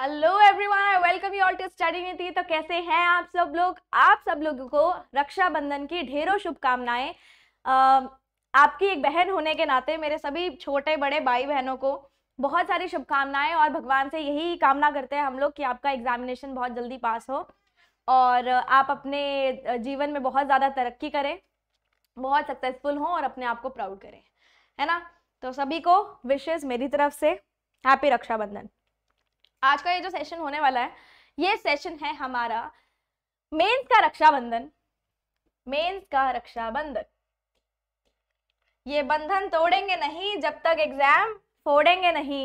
Hello everyone I welcome you all to study Niti तो कैसे हैं आप सब लोग आप सब लोगों को रक्षाबंधन की ढेरों शुभकामनाएं आपकी एक बहन होने के नाते मेरे सभी छोटे बड़े भाई बहनों को बहुत सारी शुभकामनाएं और भगवान से यही कामना करते हैं हम लोग कि आपका एग्जामिनेशन बहुत जल्दी पास हो और आप अपने जीवन में बहुत ज़्यादा तरक्की करें बहुत सक्सेसफुल हों और अपने आप को प्राउड करें है ना तो सभी को विशेष मेरी तरफ से हैप्पी रक्षाबंधन आज का ये जो सेशन होने वाला है ये सेशन है हमारा मेंस का रक्षाबंधन मेंस का रक्षाबंधन ये बंधन तोड़ेंगे नहीं जब तक एग्जाम फोड़ेंगे नहीं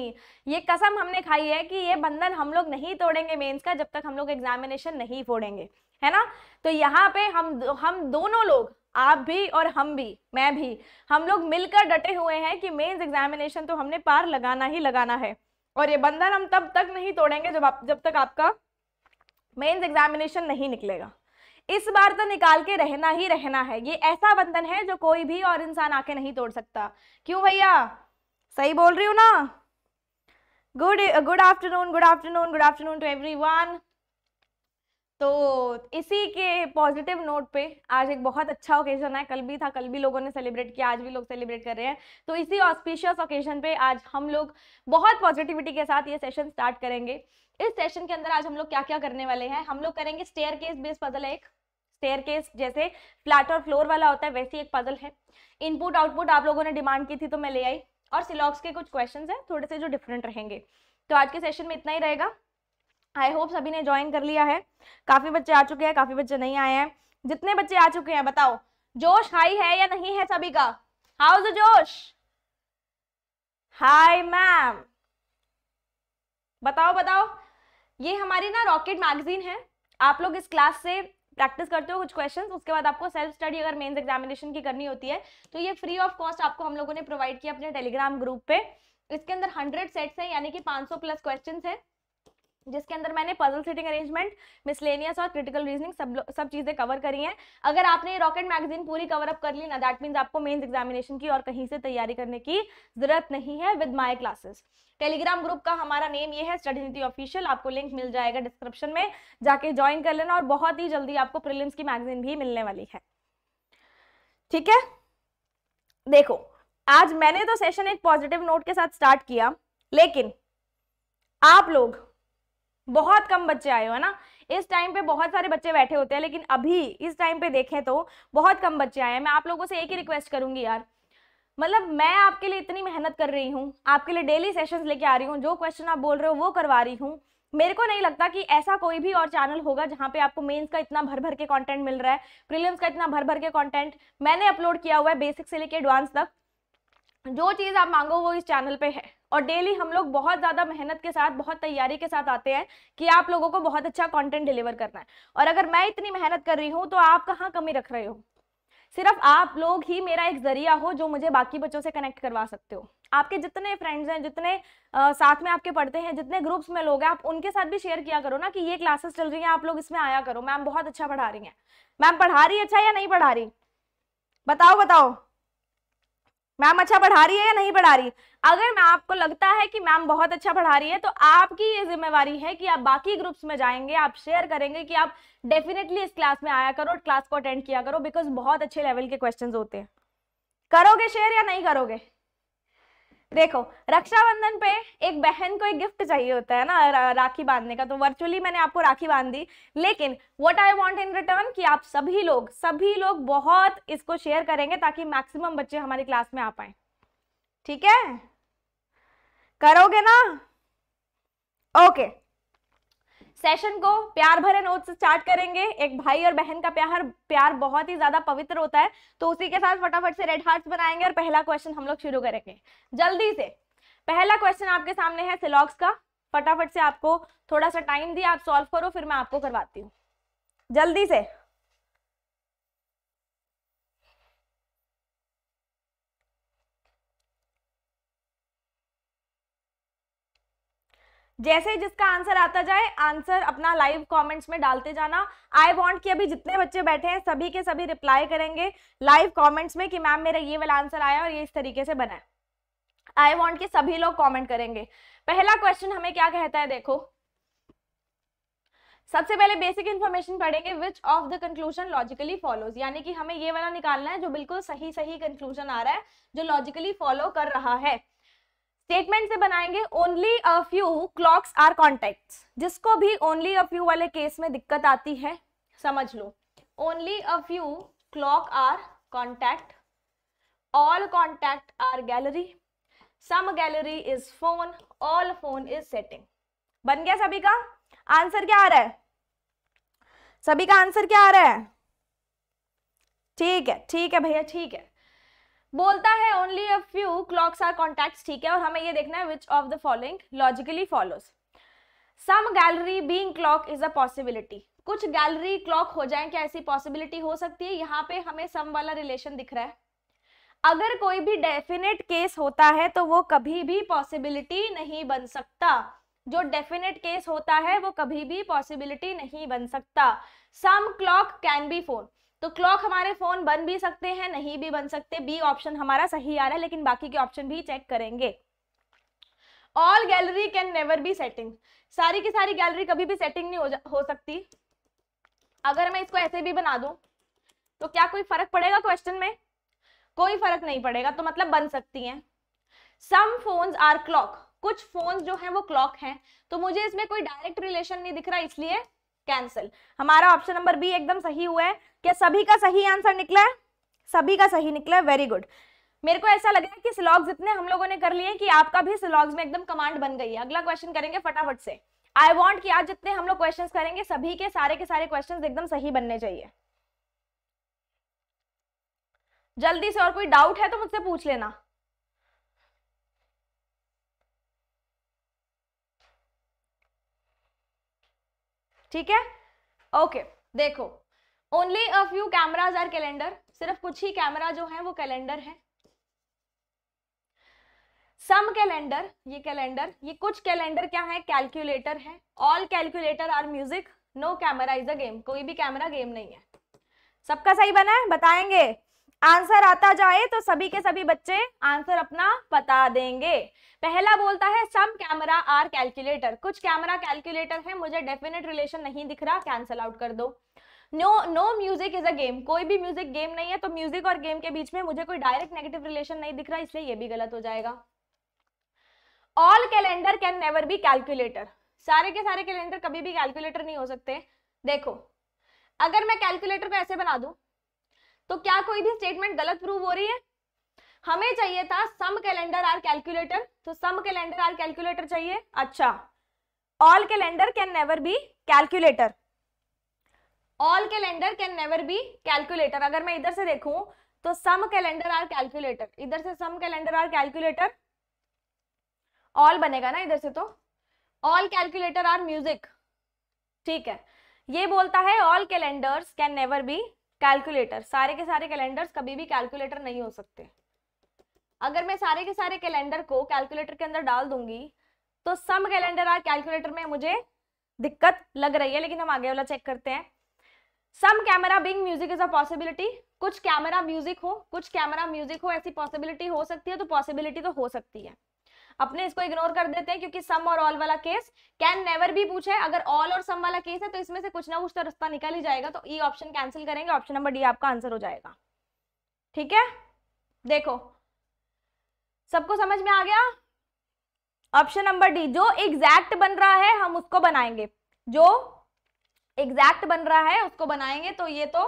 ये कसम हमने खाई है कि ये बंधन हम लोग नहीं तोड़ेंगे मेंस का जब तक हम लोग एग्जामिनेशन नहीं फोड़ेंगे है ना तो यहाँ पे हम हम दोनों लोग आप भी और हम भी मैं भी हम लोग मिलकर डटे हुए हैं कि मेंस एग्जामिनेशन तो हमने पार लगाना ही लगाना है और ये बंधन हम तब तक नहीं तोड़ेंगे जब आप जब तक आपका मेंस एग्जामिनेशन नहीं निकलेगा इस बार तो निकाल के रहना ही रहना है ये ऐसा बंधन है जो कोई भी और इंसान आके नहीं तोड़ सकता क्यों भैया सही बोल रही हूँ ना good good afternoon good afternoon good afternoon to everyone तो इसी के पॉजिटिव नोट पे आज एक बहुत अच्छा ओकेजन है कल भी था कल भी लोगों ने सेलिब्रेट किया आज भी लोग सेलिब्रेट कर रहे हैं तो इसी ऑस्पिशियस ओकेजन पे आज हम लोग बहुत पॉजिटिविटी के साथ ये सेशन स्टार्ट करेंगे इस सेशन के अंदर आज हम लोग क्या क्या करने वाले हैं हम लोग करेंगे स्टेयर केस बेस पजल एक स्टेयर केस जैसे फ्लैट और फ्लोर वाला होता है वैसे एक पजल है इनपुट आउटपुट आप लोगों ने डिमांड की थी तो मैं ले आई और सिलॉक्स के कुछ क्वेश्चन है थोड़े से जो डिफरेंट रहेंगे तो आज के सेशन में इतना ही रहेगा आई होप सभी ने ज्वाइन कर लिया है काफ़ी बच्चे आ चुके हैं काफ़ी बच्चे नहीं आए हैं जितने बच्चे आ चुके हैं बताओ जोश हाई है या नहीं है सभी का हाउ इज जोश हाय मैम बताओ बताओ ये हमारी ना रॉकेट मैगजीन है आप लोग इस क्लास से प्रैक्टिस करते हो कुछ क्वेश्चन उसके बाद आपको सेल्फ स्टडी अगर मेन्स एग्जामिनेशन की करनी होती है तो ये फ्री ऑफ कॉस्ट आपको हम लोगों ने प्रोवाइड किया अपने टेलीग्राम ग्रुप पे इसके अंदर हंड्रेड सेट्स हैं यानी कि 500 प्लस क्वेश्चंस हैं जिसके अंदर मैंने पजल सिटिंग अरेंजमेंट मिसलेनियस और क्रिटिकल रीजनिंग सब सब चीज़ें कवर करी हैं अगर आपने रॉकेट मैगजीन पूरी कवर अप कर ली ना दैट मीन्स आपको मेन्स एग्जामिनेशन की और कहीं से तैयारी करने की जरूरत नहीं है with my classes Telegram group का हमारा नेम ये है स्टडी नीति ऑफिशियल आपको लिंक मिल जाएगा डिस्क्रिप्शन में जाके ज्वाइन कर लेना और बहुत ही जल्दी आपको प्रिलिम्स की मैगजीन भी मिलने वाली है ठीक है देखो आज मैंने तो सेशन एक पॉजिटिव नोट के साथ स्टार्ट किया लेकिन आप लोग बहुत कम बच्चे आए हो है ना इस टाइम पे बहुत सारे बच्चे बैठे होते हैं लेकिन अभी इस टाइम पे देखें तो बहुत कम बच्चे आए हैं मैं आप लोगों से एक ही रिक्वेस्ट करूंगी यार मतलब मैं आपके लिए इतनी मेहनत कर रही हूँ आपके लिए डेली सेशंस लेके आ रही हूँ जो क्वेश्चन आप बोल रहे हो वो करवा रही हूँ मेरे को नहीं लगता कि ऐसा कोई भी और चैनल होगा जहाँ पे आपको मेंस का इतना भर भर के कंटेंट मिल रहा है प्रीलिम्स का इतना भर भर के कंटेंट मैंने अपलोड किया हुआ है बेसिक से लेके एडवांस तक जो चीज़ आप मांगो वो इस चैनल पे है और डेली हम लोग बहुत ज़्यादा मेहनत के साथ बहुत तैयारी के साथ आते हैं कि आप लोगों को बहुत अच्छा कॉन्टेंट डिलीवर करना है और अगर मैं इतनी मेहनत कर रही हूँ तो आप कहाँ कमी रख रहे हो सिर्फ आप लोग ही मेरा एक जरिया हो जो मुझे बाकी बच्चों से कनेक्ट करवा सकते हो आपके जितने फ्रेंड्स हैं जितने आ, साथ में आपके पढ़ते हैं जितने ग्रुप्स में लोग हैं आप उनके साथ भी शेयर किया करो ना कि ये क्लासेस चल रही हैं आप लोग इसमें आया करो मैम बहुत अच्छा पढ़ा रही हैं मैम पढ़ा रही अच्छा या नहीं पढ़ा रही बताओ बताओ मैम अच्छा पढ़ा रही है या नहीं पढ़ा रही अगर मैं आपको लगता है कि मैम बहुत अच्छा पढ़ा रही है तो आपकी ये जिम्मेवारी है कि आप बाकी ग्रुप्स में जाएंगे आप शेयर करेंगे कि आप डेफिनेटली इस क्लास में आया करो और क्लास को अटेंड किया करो बिकॉज बहुत अच्छे लेवल के क्वेश्चन होते हैं करोगे शेयर या नहीं करोगे देखो रक्षाबंधन पे एक बहन को एक गिफ्ट चाहिए होता है ना राखी बांधने का तो वर्चुअली मैंने आपको राखी बांध दी लेकिन what I want in return कि आप सभी लोग सभी लोग बहुत इसको शेयर करेंगे ताकि मैक्सिमम बच्चे हमारी क्लास में आ पाए ठीक है करोगे ना ओके okay. सेशन को प्यार भरे नोट से स्टार्ट करेंगे एक भाई और बहन का प्यार प्यार बहुत ही ज्यादा पवित्र होता है तो उसी के साथ फटाफट से रेड हार्ट बनाएंगे और पहला क्वेश्चन हम लोग शुरू करेंगे जल्दी से पहला क्वेश्चन आपके सामने है सिलॉक्स का फटाफट से आपको थोड़ा सा टाइम दिया आप सॉल्व करो फिर मैं आपको करवाती हूँ जल्दी से जैसे जिसका आंसर आता जाए आंसर अपना लाइव कमेंट्स में डालते जाना आई वांट कि अभी जितने बच्चे बैठे हैं सभी के सभी रिप्लाई करेंगे लाइव कमेंट्स में कि मैम मेरा ये वाला आंसर आया और ये इस तरीके से बना है आई वांट कि सभी लोग कमेंट करेंगे पहला क्वेश्चन हमें क्या कहता है देखो सबसे पहले बेसिक इन्फॉर्मेशन पढ़ेंगे which of the conclusion logically follows यानी कि हमें ये वाला निकालना है जो बिल्कुल सही सही कंक्लूजन आ रहा है जो लॉजिकली फॉलो कर रहा है स्टेटमेंट से बनाएंगे only a few clocks are contact जिसको भी ओनली अ फ्यू वाले केस में दिक्कत आती है समझ लो only a few clock are contact all contact are gallery some gallery is phone all phone is setting बन गया सभी का आंसर क्या आ रहा है सभी का आंसर क्या आ रहा है ठीक है ठीक है भैया ठीक है बोलता है only a few clocks are contact ठीक है और हमें ये देखना है which of the following logically follows some gallery being clock is a possibility कुछ गैलरी क्लॉक हो जाए क्या ऐसी पॉसिबिलिटी हो सकती है यहाँ पे हमें सम वाला रिलेशन दिख रहा है अगर कोई भी डेफिनेट केस होता है तो वो कभी भी पॉसिबिलिटी नहीं बन सकता जो डेफिनेट केस होता है वो कभी भी पॉसिबिलिटी नहीं बन सकता some clock can be phone तो क्लॉक हमारे फोन बन भी सकते हैं नहीं भी बन सकते बी ऑप्शन हमारा सही आ रहा है लेकिन बाकी के ऑप्शन भी चेक करेंगे all gallery can never be setting सारी की सारी गैलरी कभी भी सेटिंग नहीं हो, हो सकती अगर मैं इसको ऐसे भी बना दू तो क्या कोई फर्क पड़ेगा क्वेश्चन में कोई फर्क नहीं पड़ेगा तो मतलब बन सकती है सम फोन आर क्लॉक कुछ फोन जो हैं वो क्लॉक हैं तो मुझे इसमें कोई डायरेक्ट रिलेशन नहीं दिख रहा इसलिए कैंसिल हमारा ऑप्शन नंबर बी एकदम सही हुआ है क्या सभी का सही आंसर निकला है सभी का सही निकला है वेरी गुड मेरे को ऐसा लग रहा है कि स्लॉग्स इतने हम लोगों ने कर लिए कि आपका भी स्लॉग्स में एकदम कमांड बन गई है अगला क्वेश्चन करेंगे फटाफट से आई वॉन्ट कि आज जितने हम लोग क्वेश्चन करेंगे सभी के सारे के सारे क्वेश्चन एकदम सही बनने चाहिए जल्दी से और कोई डाउट है तो मुझसे पूछ लेना ठीक है ओके देखो only a few cameras are calendar सिर्फ कुछ ही कैमरा जो है वो कैलेंडर है सम कैलेंडर ये कैलेंडर ये कुछ कैलेंडर क्या है कैलकुलेटर है all calculator are music no camera is a game कोई भी कैमरा गेम नहीं है सबका सही बना है बताएंगे आंसर आता जाए तो सभी के सभी बच्चे आंसर अपना बता देंगे पहला बोलता है सम कैमरा आर कैलकुलेटर कुछ कैमरा कैलकुलेटर है मुझे डेफिनेट रिलेशन नहीं दिख रहा कैंसल आउट कर दो no no music is a game कोई भी म्यूजिक गेम नहीं है तो म्यूजिक और गेम के बीच में मुझे कोई डायरेक्ट नेगेटिव रिलेशन नहीं दिख रहा इसलिए ये भी गलत हो जाएगा all calendar can never be calculator सारे के सारे कैलेंडर कभी भी कैलकुलेटर नहीं हो सकते देखो अगर मैं कैलकुलेटर को ऐसे बना दूं तो क्या कोई भी स्टेटमेंट गलत प्रूव हो रही है हमें चाहिए था सम कैलेंडर आर कैलकुलेटर तो सम कैलेंडर आर कैलकुलेटर चाहिए अच्छा all calendar can never be calculator all calendar can never be calculator अगर मैं इधर से देखूं तो सम कैलेंडर आर कैलकुलेटर इधर से some calendar are calculator all बनेगा ना इधर से तो ऑल कैलकुलेटर आर म्यूजिक ठीक है ये बोलता है all calendars can never be calculator सारे के सारे कैलेंडर्स कभी भी कैलकुलेटर नहीं हो सकते अगर मैं सारे के सारे कैलेंडर को कैलकुलेटर के अंदर डाल दूंगी तो सम कैलेंडर आर कैलकुलेटर में मुझे दिक्कत लग रही है लेकिन हम आगे वाला चेक करते हैं some camera being music is a possibility कुछ कैमरा म्यूजिक हो कुछ कैमरा म्यूजिक हो ऐसी पॉसिबिलिटी हो सकती है तो पॉसिबिलिटी तो हो सकती है अपने इसको इग्नोर कर देते हैं क्योंकि सम और ऑल वाला केस कैन नेवर भी पूछे अगर ऑल और सम वाला केस है तो इसमें से कुछ ना कुछ तो रास्ता निकल ही जाएगा तो ई ऑप्शन कैंसिल करेंगे ऑप्शन नंबर डी आपका आंसर हो जाएगा ठीक है देखो सबको समझ में आ गया ऑप्शन नंबर डी जो एग्जैक्ट बन रहा है हम उसको बनाएंगे जो एग्जैक्ट बन रहा है उसको बनाएंगे तो ये तो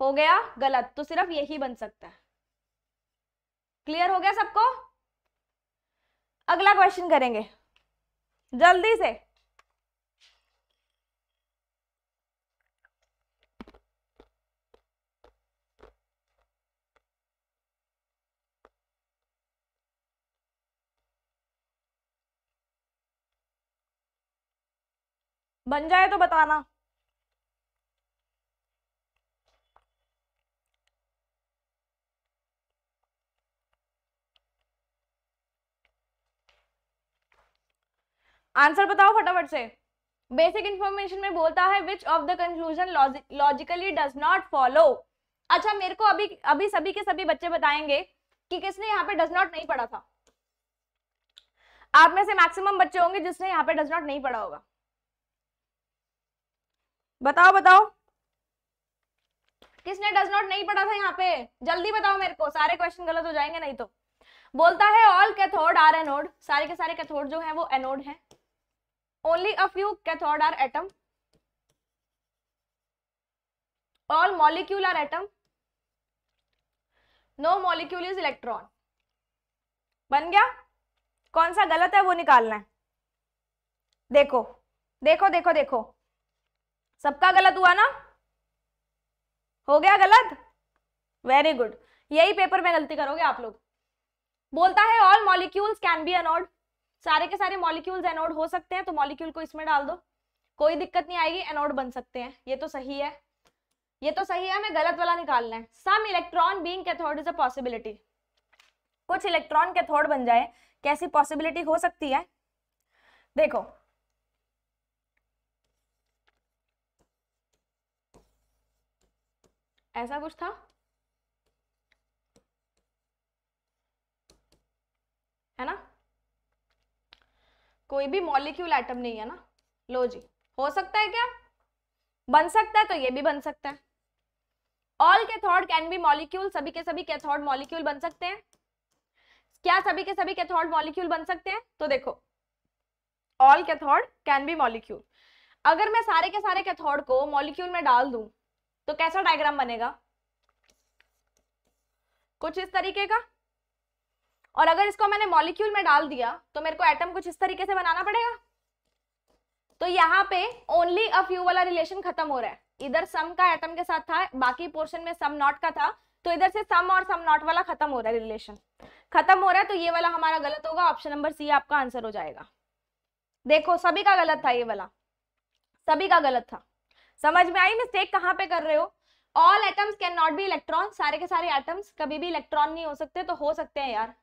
हो गया गलत तो सिर्फ यही बन सकता है क्लियर हो गया सबको अगला क्वेश्चन करेंगे जल्दी से बन जाए तो बताना आंसर बताओ फटाफट से बेसिक इंफॉर्मेशन में बोलता है which of the conclusion logically does not follow अच्छा मेरे को अभी अभी सभी के सभी बच्चे बताएंगे कि किसने यहाँ पे डज नॉट नहीं पढ़ा था आप में से मैक्सिमम बच्चे होंगे जिसने यहाँ पे डज नॉट नहीं पढ़ा होगा बताओ बताओ किसने डज नॉट नहीं पढ़ा था यहाँ पे जल्दी बताओ मेरे को सारे क्वेश्चन गलत हो जाएंगे नहीं तो बोलता है ऑल कैथोड आर एनोड सारे के सारे कैथोड जो है वो एनोड है only a few cathode are atom all molecule are atom no molecule is electron बन गया कौन सा गलत है वो निकालना है देखो देखो देखो देखो सबका गलत हुआ ना हो गया गलत वेरी गुड यही पेपर में गलती करोगे आप लोग बोलता है all molecules can be anode सारे के सारे मॉलिक्यूल्स एनोड हो सकते हैं तो मॉलिक्यूल को इसमें डाल दो कोई दिक्कत नहीं आएगी एनोड बन सकते हैं ये तो सही है ये तो सही है हमें गलत वाला निकालना है some electron being cathode is a possibility कुछ इलेक्ट्रॉन कैथोड बन जाए कैसी तो पॉसिबिलिटी हो सकती है देखो ऐसा कुछ था कोई भी मॉलिक्यूल एटम नहीं है ना लो जी हो सकता है क्या बन सकता है तो ये भी बन सकता है all cathode can be molecule सभी के सभी कैथोड मॉलिक्यूल बन सकते हैं क्या सभी के सभी कैथोड मॉलिक्यूल बन सकते हैं तो देखो all cathode can be molecule अगर मैं सारे के सारे कैथोड को मॉलिक्यूल में डाल दूं तो कैसा डायग्राम बनेगा कुछ इस तरीके का और अगर इसको मैंने मॉलिक्यूल में डाल दिया तो मेरे को एटम कुछ इस तरीके से बनाना पड़ेगा तो यहाँ पे ओनली अ फ्यू वाला रिलेशन खत्म हो रहा है इधर सम का एटम के साथ था बाकी पोर्शन में सम नॉट का था तो इधर से सम और सम नॉट वाला खत्म हो रहा है रिलेशन खत्म हो रहा है तो ये वाला हमारा गलत होगा ऑप्शन नंबर सी आपका आंसर हो जाएगा देखो सभी का गलत था ये वाला सभी का गलत था समझ में आई मिस्टेक कहाँ पे कर रहे हो all atoms can not be electron सारे के सारे एटम्स कभी भी इलेक्ट्रॉन नहीं हो सकते तो हो सकते हैं यार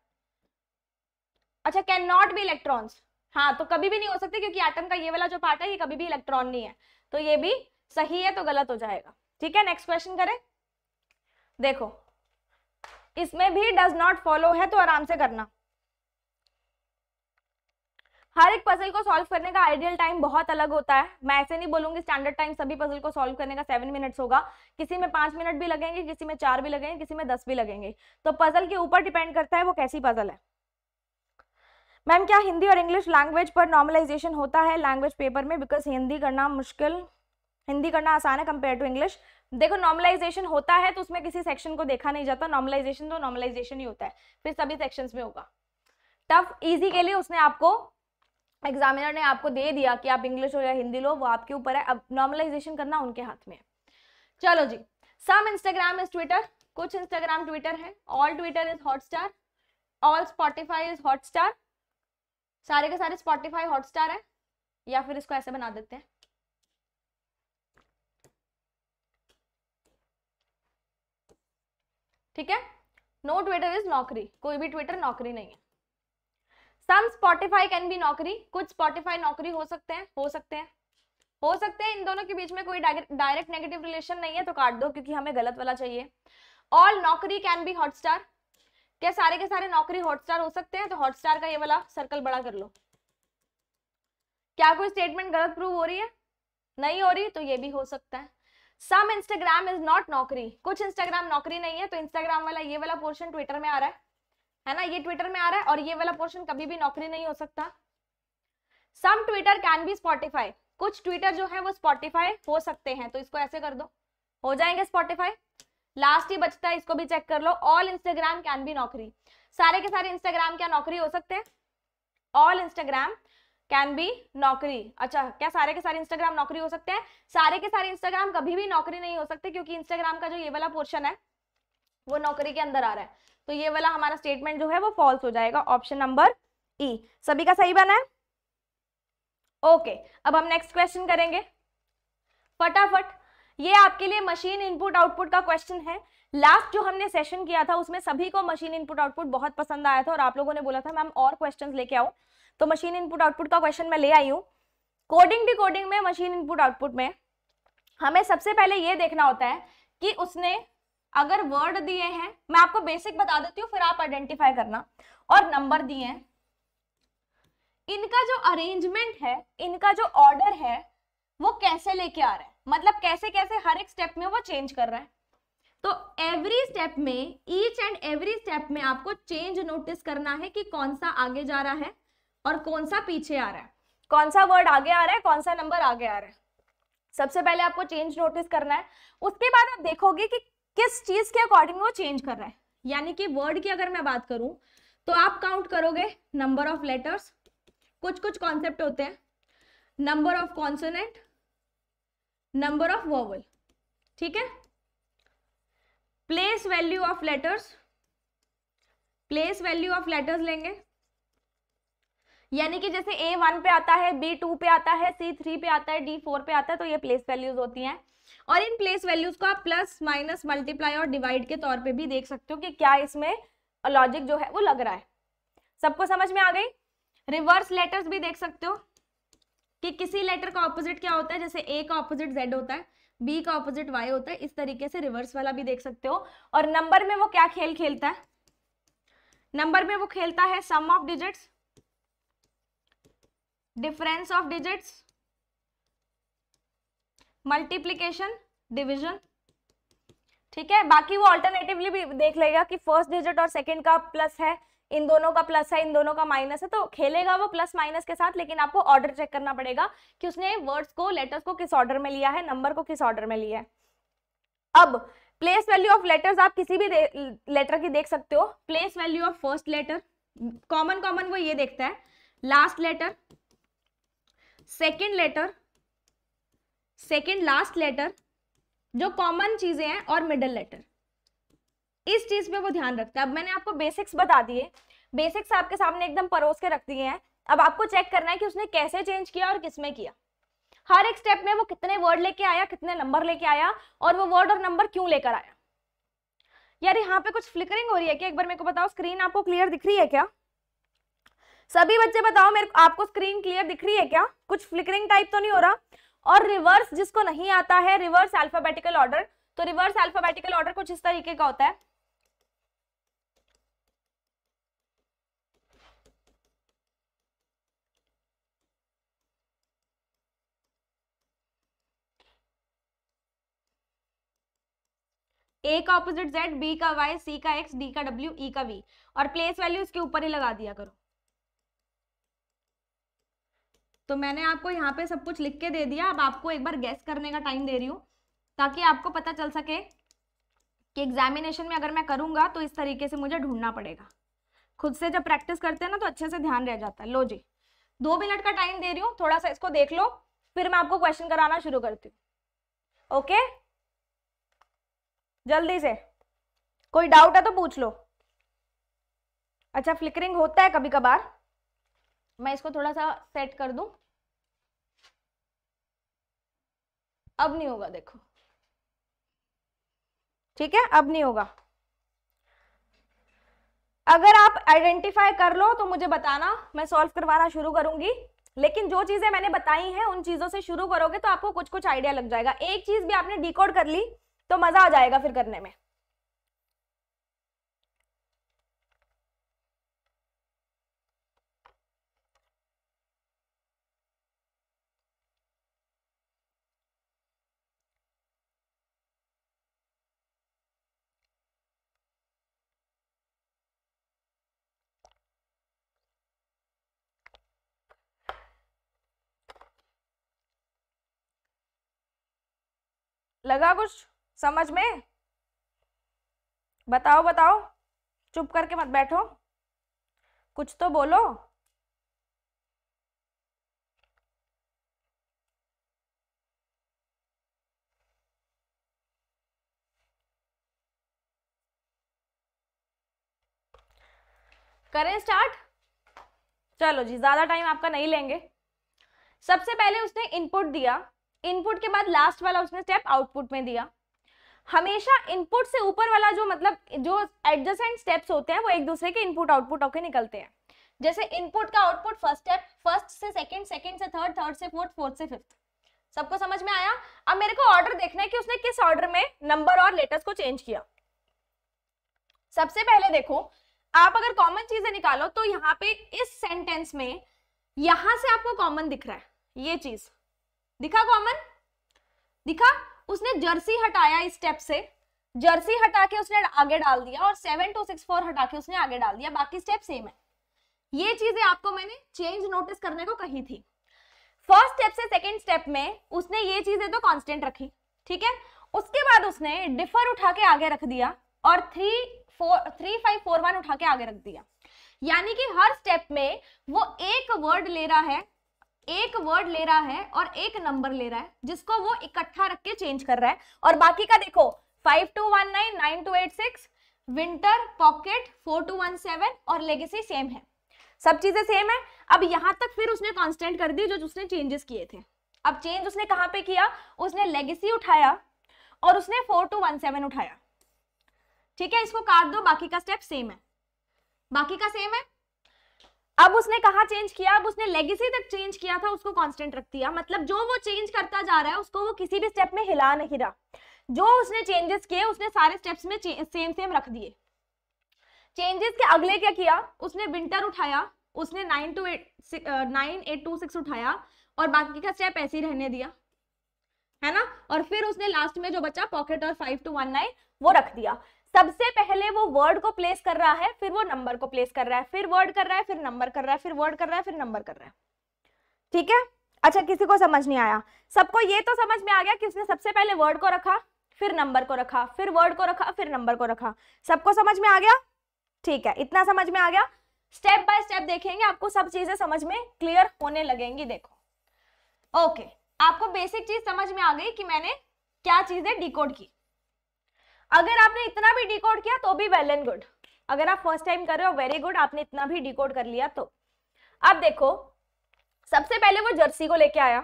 अच्छा कैन नॉट भी इलेक्ट्रॉन्स हाँ तो कभी भी नहीं हो सकते क्योंकि एटम का ये वाला जो पार्ट है ये कभी भी इलेक्ट्रॉन नहीं है तो ये भी सही है तो गलत हो जाएगा ठीक है नेक्स्ट क्वेश्चन करें देखो इसमें भी डज नॉट फॉलो है तो आराम से करना हर एक पजल को सॉल्व करने का आइडियल टाइम बहुत अलग होता है मैं ऐसे नहीं बोलूंगी स्टैंडर्ड टाइम सभी पजल को सॉल्व करने का सेवन मिनट्स होगा किसी में पांच मिनट भी लगेंगे किसी में चार भी लगेंगे किसी में दस भी लगेंगे तो पजल के ऊपर डिपेंड करता है वो कैसी पजल है मैम क्या हिंदी और इंग्लिश लैंग्वेज पर नॉर्मलाइजेशन होता है लैंग्वेज पेपर में बिकॉज हिंदी करना मुश्किल हिंदी करना आसान है कंपेयर टू इंग्लिश देखो नॉर्मलाइजेशन होता है तो उसमें किसी सेक्शन को देखा नहीं जाता नॉर्मलाइजेशन तो नॉर्मलाइजेशन ही होता है फिर सभी सेक्शन में होगा टफ ईजी के लिए उसने आपको एग्जामिनर ने आपको दे दिया कि आप इंग्लिश हो या हिंदी लो वो आपके ऊपर है अब नॉर्मलाइजेशन करना उनके हाथ में है चलो जी सम इंस्टाग्राम इज ट्विटर कुछ इंस्टाग्राम ट्विटर है all Twitter is Hotstar all Spotify is Hotstar सारे के सारे स्पॉटिफाई हॉटस्टार है या फिर इसको ऐसे बना देते हैं ठीक है नो ट्विटर इज नौकरी कोई भी ट्विटर नौकरी नहीं है सम स्पॉटिफाई कैन बी नौकरी कुछ स्पॉटिफाई नौकरी हो सकते हैं हो सकते हैं हो सकते हैं इन दोनों के बीच में कोई डायरेक्ट नेगेटिव रिलेशन नहीं है तो काट दो क्योंकि हमें गलत वाला चाहिए ऑल नौकरी कैन बी हॉटस्टार क्या सारे के सारे नौकरी हॉटस्टार हो सकते हैं तो हॉटस्टार का ये वाला सर्कल बड़ा कर लो क्या कोई स्टेटमेंट गलत प्रूव हो रही है नहीं हो रही तो ये भी हो सकता है सम इंस्टाग्राम इज नॉट नौकरी कुछ इंस्टाग्राम नौकरी नहीं है तो इंस्टाग्राम वाला ये वाला पोर्शन ट्विटर में आ रहा है है ना ये ट्विटर में आ रहा है और ये वाला पोर्शन कभी भी नौकरी नहीं हो सकता some Twitter can be Spotify कुछ ट्विटर जो है वो स्पॉटिफाई हो सकते हैं तो इसको ऐसे कर दो हो जाएंगे स्पॉटिफाई लास्ट ही बचता है इसको भी चेक कर लो all Instagram can be Naukri सारे के सारे इंस्टाग्राम क्या नौकरी हो सकते हैं ऑल इंस्टाग्राम कैन बी नौकरी अच्छा क्या सारे के सारे इंस्टाग्राम नौकरी हो सकते हैं सारे के सारे इंस्टाग्राम कभी भी नौकरी नहीं हो सकते क्योंकि इंस्टाग्राम का जो ये वाला पोर्शन है वो नौकरी के अंदर आ रहा है तो ये वाला हमारा स्टेटमेंट जो है वो फॉल्स हो जाएगा ऑप्शन नंबर ई सभी का सही बना है ओके okay, अब हम नेक्स्ट क्वेश्चन करेंगे फटाफट ये आपके लिए मशीन इनपुट आउटपुट का क्वेश्चन है लास्ट जो हमने सेशन किया था उसमें सभी को मशीन इनपुट आउटपुट बहुत पसंद आया था और आप लोगों ने बोला था मैम और क्वेश्चन लेके आओ तो मशीन इनपुट आउटपुट का क्वेश्चन मैं ले आई हूँ कोडिंग डिकोडिंग में मशीन इनपुट आउटपुट में हमें सबसे पहले ये देखना होता है कि उसने अगर वर्ड दिए हैं मैं आपको बेसिक बता देती हूँ फिर आप आइडेंटिफाई करना और नंबर दिए हैं इनका जो अरेंजमेंट है इनका जो ऑर्डर है वो कैसे लेके आ रहा है मतलब कैसे कैसे हर एक स्टेप में वो चेंज कर रहा है तो एवरी स्टेप में ईच एंड एवरी स्टेप में आपको चेंज नोटिस करना है कि कौन सा आगे जा रहा है और कौन सा पीछे आ रहा है कौन सा वर्ड आगे आ रहा है कौन सा नंबर आगे आ रहा है सबसे पहले आपको चेंज नोटिस करना है उसके बाद आप देखोगे कि किस चीज के अकॉर्डिंग वो चेंज कर रहा है यानी कि वर्ड की अगर मैं बात करूं तो आप काउंट करोगे नंबर ऑफ लेटर्स कुछ कुछ कॉन्सेप्ट होते हैं number of consonant number of vowel ठीक है place value of letters place value of letters लेंगे यानी कि जैसे ए वन पे आता है बी टू पे आता है सी थ्री पे आता है डी फोर पे आता है तो ये प्लेस वैल्यूज होती हैं और इन प्लेस वैल्यूज को आप प्लस माइनस मल्टीप्लाई और डिवाइड के तौर पे भी देख सकते हो कि क्या इसमें लॉजिक जो है वो लग रहा है सबको समझ में आ गई रिवर्स लेटर्स भी देख सकते हो कि किसी लेटर का ऑपोजिट क्या होता है जैसे ए का ऑपोजिट जेड होता है बी का ऑपोजिट वाई होता है इस तरीके से रिवर्स वाला भी देख सकते हो और नंबर में वो क्या खेल खेलता है नंबर में वो खेलता है sum of digits difference of digits multiplication division ठीक है बाकी वो ऑल्टरनेटिवली भी देख लेगा कि फर्स्ट डिजिट और सेकेंड का प्लस है इन दोनों का प्लस है इन दोनों का माइनस है तो खेलेगा वो प्लस माइनस के साथ लेकिन आपको ऑर्डर चेक करना पड़ेगा कि उसने वर्ड्स को लेटर्स को किस ऑर्डर में लिया है नंबर को किस ऑर्डर में लिया है अब प्लेस वैल्यू ऑफ लेटर्स आप किसी भी लेटर की देख सकते हो place value of first letter common common वो ये देखता है last letter second letter second last letter जो कॉमन चीजें हैं और मिडल लेटर इस चीज पे वो ध्यान रखता है अब मैंने आपको बेसिक्स बता दिए बेसिक्स आपके सामने एकदम परोस के रख दिए हैं अब आपको चेक करना है कि उसने कैसे चेंज किया और किसमें किया हर एक स्टेप में वो कितने वर्ड लेके आया कितने नंबर लेके आया और वो वर्ड और नंबर क्यों लेकर आया यार यहाँ पे कुछ फ्लिकरिंग हो रही है क्या एक बार मेरे को बताओ स्क्रीन आपको क्लियर दिख रही है क्या सभी बच्चे बताओ मेरे को आपको स्क्रीन क्लियर दिख रही है क्या कुछ फ्लिकरिंग टाइप तो नहीं हो रहा और रिवर्स जिसको नहीं आता है रिवर्स अल्फाबेटिकल ऑर्डर तो रिवर्स अल्फाबेटिकल ऑर्डर कुछ इस तरीके का होता है ए का ऑपोजिट जेड बी का वाई सी का एक्स डी का डब्ल्यू ई e का वी और प्लेस वैल्यू इसके ऊपर ही लगा दिया करो तो मैंने आपको यहाँ पे सब कुछ लिख के दे दिया अब आपको एक बार गैस करने का टाइम दे रही हूँ ताकि आपको पता चल सके कि एग्जामिनेशन में अगर मैं करूँगा तो इस तरीके से मुझे ढूंढना पड़ेगा खुद से जब प्रैक्टिस करते हैं ना तो अच्छे से ध्यान रह जाता है लो जी दो मिनट का टाइम दे रही हूँ थोड़ा सा इसको देख लो फिर मैं आपको क्वेश्चन कराना शुरू करती हूँ ओके जल्दी से कोई डाउट है तो पूछ लो अच्छा फ्लिकरिंग होता है कभी कभार मैं इसको थोड़ा सा सेट कर दूं अब नहीं होगा देखो ठीक है अब नहीं होगा अगर आप आइडेंटिफाई कर लो तो मुझे बताना मैं सॉल्व करवाना शुरू करूंगी लेकिन जो चीजें मैंने बताई हैं उन चीजों से शुरू करोगे तो आपको कुछ कुछ आइडिया लग जाएगा एक चीज भी आपने डिकोड कर ली तो मजा आ जाएगा फिर करने में लगा कुछ समझ में बताओ बताओ चुप करके मत बैठो कुछ तो बोलो करें स्टार्ट चलो जी ज़्यादा टाइम आपका नहीं लेंगे सबसे पहले उसने इनपुट दिया इनपुट के बाद लास्ट वाला उसने स्टेप आउटपुट में दिया हमेशा इनपुट से ऊपर वाला जो मतलब जो एडजस्टेंट स्टेप्स होते हैं वो एक दूसरे के इनपुट आउटपुट होकर निकलते हैं जैसे इनपुट का आउटपुट फर्स्ट स्टेप फर्स्ट से सेकंड सेकंड से थर्ड थर्ड से फोर्थ फोर्थ से फिफ्थ सबको समझ में आया अब मेरे को ऑर्डर देखना है कि उसने किस ऑर्डर में नंबर और लेटर्स को चेंज किया सबसे पहले देखो आप अगर कॉमन चीजें निकालो तो यहाँ पे इस सेंटेंस में यहां से आपको कॉमन दिख रहा है ये चीज दिखा कॉमन दिखा उसने जर्सी हटाया इस स्टेप से जर्सी हटा के उसने आगे डाल दिया और सेवन टू सिक्स फोर हटा के उसने आगे डाल दिया बाकी स्टेप सेम है ये चीजें आपको मैंने चेंज नोटिस करने को कही थी फर्स्ट स्टेप से सेकेंड स्टेप में उसने ये चीजें तो कॉन्स्टेंट रखी ठीक है उसके बाद उसने डिफर उठा के आगे रख दिया और three four three five four one उठा के आगे रख दिया यानी कि हर स्टेप में वो एक वर्ड ले रहा है एक वर्ड ले रहा है और एक नंबर ले रहा है जिसको वो इकट्ठा रख के चेंज कर रहा है और बाकी का देखो five two one nine nine two eight six winter pocket four two one seven और लेगेसी सेम है सब चीजें सेम है अब यहां तक फिर उसने कॉन्स्टेंट कर दी जो उसने चेंजेस किए थे अब चेंज उसने कहा पे किया उसने लेगेसी उठाया और उसने फोर टू वन सेवन उठाया ठीक है इसको काट दो बाकी का स्टेप सेम है बाकी का सेम है अब उसने कहा चेंज किया अब उसने लेगेसी तक चेंज किया था उसको कांस्टेंट रख दिया मतलब जो वो चेंज करता जा रहा है उसको वो किसी भी स्टेप में हिला नहीं रहा जो उसने चेंजेस किए उसने सारे स्टेप्स में सेम सेम रख दिए चेंजेस के अगले क्या किया उसने विंटर उठाया उसने nine two eight nine eight two six उठाया और बाकी का स्टेप ऐसे ही रहने दिया है ना और फिर उसने लास्ट में जो बचा पॉकेट और फाइव टू वन नाइन वो रख दिया सबसे पहले वो वर्ड को प्लेस कर रहा है फिर वो नंबर को प्लेस कर रहा है फिर वर्ड कर रहा है फिर नंबर कर रहा है फिर वर्ड कर रहा है फिर नंबर कर रहा है ठीक है अच्छा किसी को समझ नहीं आया सबको ये तो समझ में आ गया कि उसने सबसे पहले वर्ड को रखा फिर नंबर को रखा फिर वर्ड को रखा फिर नंबर को रखा सबको समझ में आ गया ठीक है इतना समझ में आ गया स्टेप बाय स्टेप देखेंगे आपको सब चीजें समझ में क्लियर होने लगेंगी देखो ओके आपको बेसिक चीज समझ में आ गई कि मैंने क्या चीजें डिकोड की अगर आपने इतना भी डिकोड किया तो भी वेल एंड गुड अगर आप फर्स्ट टाइम कर रहे हो वेरी गुड आपने इतना भी डिकोड कर लिया तो अब देखो सबसे पहले वो जर्सी को लेके आया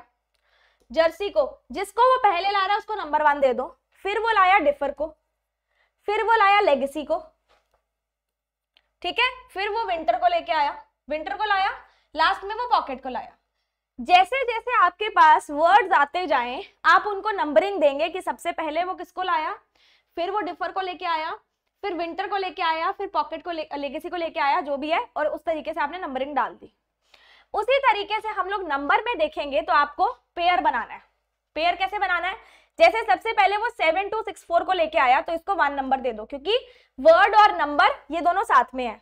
जर्सी को जिसको वो पहले ला रहा है उसको नंबर वन दे दो फिर वो लाया डिफर को फिर वो लाया लेगेसी को ठीक है फिर वो विंटर को लेके आया विंटर को लाया लास्ट में वो पॉकेट को लाया जैसे जैसे आपके पास वर्ड्स आते जाएं आप उनको नंबरिंग देंगे कि सबसे पहले वो किसको लाया फिर वो डिफर को लेके आया फिर विंटर को लेके आया फिर पॉकेट को ले, लेगेसी को लेके आया जो भी है और उस तरीके से आपने नंबरिंग डाल दी उसी तरीके से हम लोग नंबर में देखेंगे तो आपको पेयर बनाना है पेयर कैसे बनाना है जैसे सबसे पहले वो सेवन टू सिक्स फोर को लेके आया तो इसको वन नंबर दे दो क्योंकि वर्ड और नंबर ये दोनों साथ में है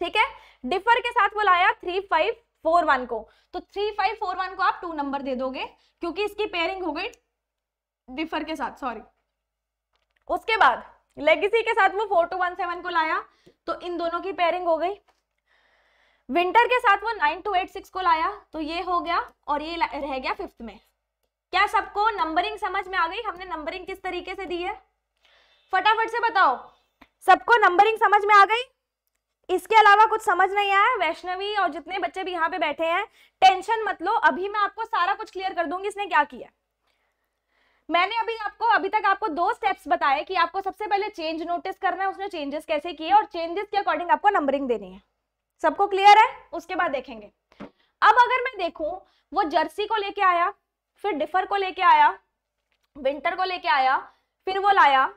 ठीक है डिफर के साथ वो लाया थ्री फाइव फोर वन को तो थ्री फाइव फोर वन को आप टू नंबर दे दोगे क्योंकि इसकी पेयरिंग हो गई डिफर के साथ सॉरी उसके बाद लेगेसी के साथ वो फोर टू वन सेवन को लाया तो इन दोनों की पेयरिंग हो गई विंटर के साथ वो नाइन टू एट सिक्स को लाया तो ये हो गया और ये रह गया फिफ्थ में क्या सबको नंबरिंग समझ में आ गई हमने नंबरिंग किस तरीके से दी है फटाफट से बताओ सबको नंबरिंग समझ में आ गई इसके अलावा कुछ समझ नहीं आया वैष्णवी और जितने बच्चे भी यहाँ पे बैठे हैं टेंशन मत लो अभी मैं आपको सारा कुछ क्लियर कर दूंगी इसने क्या किया मैंने अभी आपको अभी तक आपको दो स्टेप्स बताए कि आपको सबसे पहले चेंज नोटिस करना है उसने चेंजेस कैसे किए और चेंजेस के अकॉर्डिंग आपको नंबरिंग देनी है सबको क्लियर है उसके बाद देखेंगे अब अगर मैं देखूं वो जर्सी को लेके आया फिर डिफर को लेके आया विंटर को लेके आया फिर वो लाया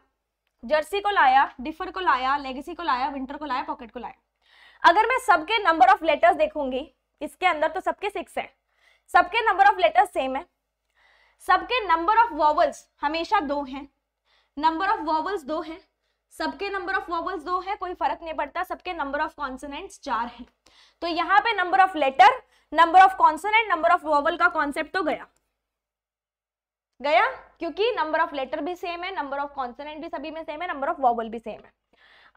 जर्सी को लाया डिफर को लाया लेगेसी को लाया विंटर को लाया पॉकेट को लाया अगर मैं सबके नंबर ऑफ लेटर्स देखूंगी इसके अंदर तो सबके सिक्स है सबके नंबर ऑफ लेटर्स सेम है सबके नंबर ऑफ वॉवल्स हमेशा दो हैं नंबर ऑफ वॉवल्स दो हैं सबके नंबर ऑफ वॉवल्स दो हैं कोई फर्क नहीं पड़ता सबके नंबर ऑफ कॉन्सोनेंट्स चार हैं तो यहाँ पे number of letter number of consonant number of vowel का कॉन्सेप्ट तो गया गया क्योंकि नंबर ऑफ लेटर भी सेम है नंबर ऑफ कॉन्सोनेंट भी सभी में सेम है नंबर ऑफ वॉवल भी सेम है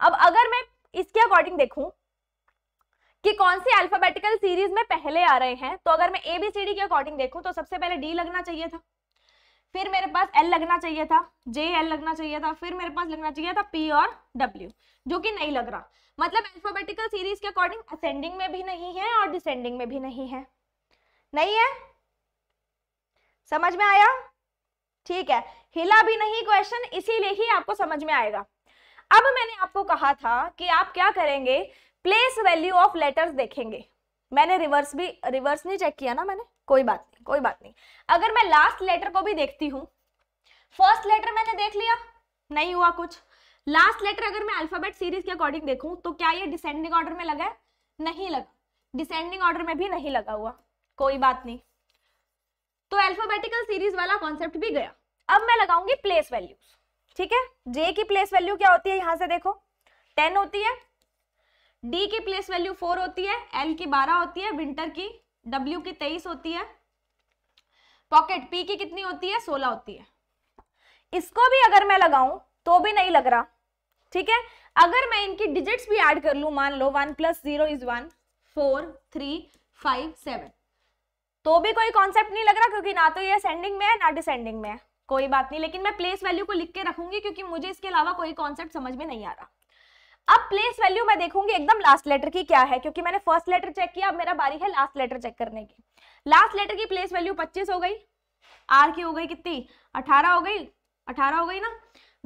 अब अगर मैं इसके अकॉर्डिंग देखूं कि कौन सी अल्फाबेटिकल सीरीज में पहले आ रहे हैं तो अगर मैं एबीसीडी के अकॉर्डिंग देखूं तो सबसे पहले डी लगना चाहिए था फिर मेरे पास एल लगना चाहिए था जे एल लगना चाहिए था फिर मेरे पास लगना चाहिए था पी और डब्ल्यू जो कि नहीं लग रहा मतलब अल्फाबेटिकल सीरीज के अकॉर्डिंग असेंडिंग में भी नहीं है और डिसेंडिंग में भी नहीं है नहीं है समझ में आया ठीक है हिला भी नहीं क्वेश्चन इसीलिए ही आपको समझ में आएगा अब मैंने आपको कहा था कि आप क्या करेंगे प्लेस वैल्यू ऑफ लेटर्स देखेंगे मैंने रिवर्स भी रिवर्स नहीं चेक किया ना मैंने कोई बात नहीं कोई बात नहीं अगर मैं लास्ट लेटर को भी देखती हूँ फर्स्ट लेटर मैंने देख लिया नहीं हुआ कुछ लास्ट लेटर अगर मैं अल्फाबेट सीरीज के अकॉर्डिंग देखूं तो क्या ये डिसेंडिंग ऑर्डर में लगा है नहीं लगा डिसेंडिंग ऑर्डर में भी नहीं लगा हुआ कोई बात नहीं तो अल्फाबेटिकल सीरीज वाला कॉन्सेप्ट भी गया अब मैं लगाऊंगी प्लेस वैल्यूज ठीक है जे की प्लेस वैल्यू क्या होती है यहां से देखो टेन होती है डी की प्लेस वैल्यू फोर होती है एल की बारह होती है विंटर की डब्ल्यू की तेईस होती है पॉकेट पी की कितनी होती है सोलह होती है इसको भी अगर मैं लगाऊं तो भी नहीं लग रहा ठीक है अगर मैं इनकी डिजिट्स भी ऐड कर लू मान लो one plus zero is one four three five seven तो भी कोई कॉन्सेप्ट नहीं लग रहा क्योंकि ना तो ये असेंडिंग में है ना डिसेंडिंग में है कोई बात नहीं लेकिन मैं प्लेस वैल्यू को लिख के रखूंगी क्योंकि मुझे इसके अलावा कोई कॉन्सेप्ट समझ में नहीं आ रहा अब प्लेस वैल्यू मैं देखूंगी एकदम लास्ट लेटर की क्या है क्योंकि मैंने फर्स्ट लेटर चेक किया अब मेरा बारी है लास्ट लेटर चेक करने की लास्ट लेटर की प्लेस वैल्यू पच्चीस हो गई आर की हो गई कितनी अठारह हो गई अठारह हो गई ना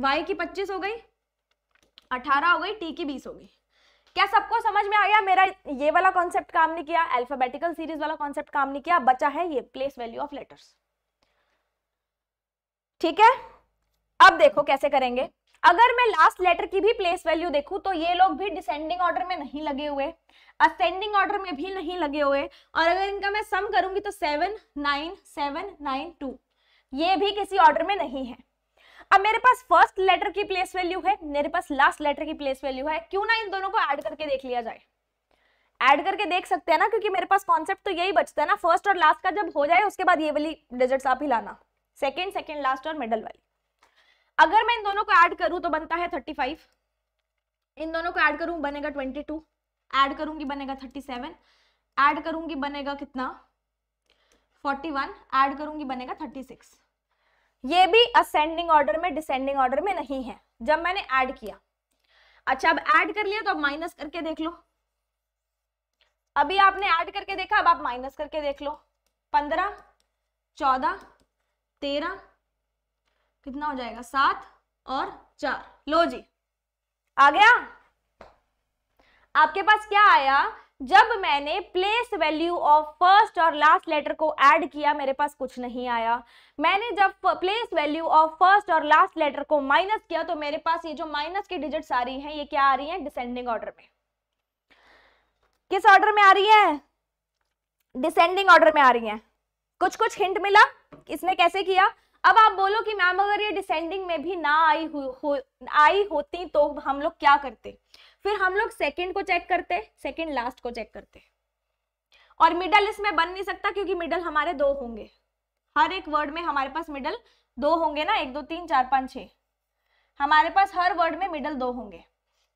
वाई की पच्चीस हो गई अठारह हो गई टी की बीस हो गई क्या सबको समझ में आ गया मेरा ये वाला कॉन्सेप्ट काम नहीं किया अल्फाबेटिकल सीरीज वाला कॉन्सेप्ट काम नहीं किया बचा है ये प्लेस वैल्यू ऑफ लेटर्स ठीक है अब देखो कैसे करेंगे अगर मैं लास्ट लेटर की भी प्लेस वैल्यू देखूं तो ये लोग भी डिसेंडिंग ऑर्डर में नहीं लगे हुए असेंडिंग ऑर्डर में भी नहीं लगे हुए और अगर इनका मैं सम करूंगी तो seven nine seven nine two ये भी किसी ऑर्डर में नहीं है अब मेरे पास फर्स्ट लेटर की प्लेस वैल्यू है मेरे पास लास्ट लेटर की प्लेस वैल्यू है क्यों ना इन दोनों को ऐड करके देख लिया जाए ऐड करके देख सकते हैं ना क्योंकि मेरे पास कॉन्सेप्ट तो यही बचता है ना फर्स्ट और लास्ट का जब हो जाए उसके बाद ये वाली डिजिट्स आप ही लाना सेकेंड सेकेंड लास्ट और मिडल वाली अगर मैं इन दोनों को ऐड करूं तो बनता है थर्टी फाइव इन दोनों को ऐड करूं बनेगा ट्वेंटी टू ऐड करूंगी बनेगा थर्टी सेवन ऐड करूंगी बनेगा कितना फोर्टी वन ऐड करूंगी बनेगा थर्टी सिक्स ये भी असेंडिंग ऑर्डर में डिसेंडिंग ऑर्डर में नहीं है जब मैंने ऐड किया अच्छा अब ऐड कर लिया तो अब माइनस करके देख लो अभी आपने ऐड करके देखा अब आप माइनस करके देख लो पंद्रह चौदह तेरह कितना हो जाएगा सात और चार लो जी आ गया आपके पास क्या आया जब मैंने प्लेस वैल्यू ऑफ फर्स्ट और लास्ट लेटर को ऐड किया मेरे पास कुछ नहीं आया मैंने जब प्लेस वैल्यू ऑफ फर्स्ट और लास्ट लेटर को माइनस किया तो मेरे पास ये जो माइनस की डिजिट्स आ रही हैं ये क्या आ रही हैं डिसेंडिंग ऑर्डर में किस ऑर्डर में आ रही है डिसेंडिंग ऑर्डर में आ रही हैं कुछ कुछ हिंट मिला इसने कैसे किया अब आप बोलो कि मैम अगर ये डिसेंडिंग में भी ना आई हो, आई होती तो हम लोग क्या करते फिर हम लोग सेकेंड को चेक करते सेकेंड लास्ट को चेक करते और मिडल इसमें बन नहीं सकता क्योंकि मिडल हमारे दो होंगे हर एक वर्ड में हमारे पास मिडल दो होंगे ना एक दो तीन चार पाँच छ हमारे पास हर वर्ड में मिडल दो होंगे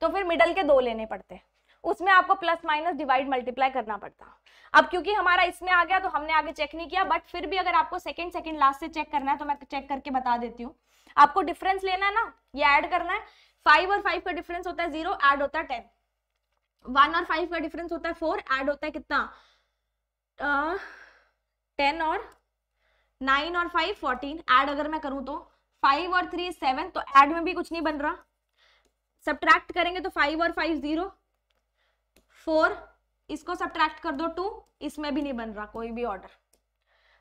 तो फिर मिडल के दो लेने पड़ते हैं उसमें आपको प्लस माइनस डिवाइड मल्टीप्लाई करना पड़ता अब क्योंकि हमारा इसमें आ गया तो हमने आगे चेक नहीं किया बट फिर भी अगर आपको सेकंड सेकंड लास्ट से चेक करना है तो मैं चेक करके बता देती हूँ आपको डिफरेंस लेना है ना ये ऐड करना है फाइव और फाइव का डिफरेंस होता है जीरो ऐड होता है टेन वन और फाइव का डिफरेंस होता है फोर ऐड होता है कितना टेन और नाइन और फाइव फोर्टीन ऐड अगर मैं करूँ तो फाइव और थ्री सेवन तो ऐड में भी कुछ नहीं बन रहा सब्ट्रैक्ट करेंगे तो फाइव और फाइव जीरो फोर इसको सब्ट्रैक्ट कर दो टू इसमें भी नहीं बन रहा कोई भी ऑर्डर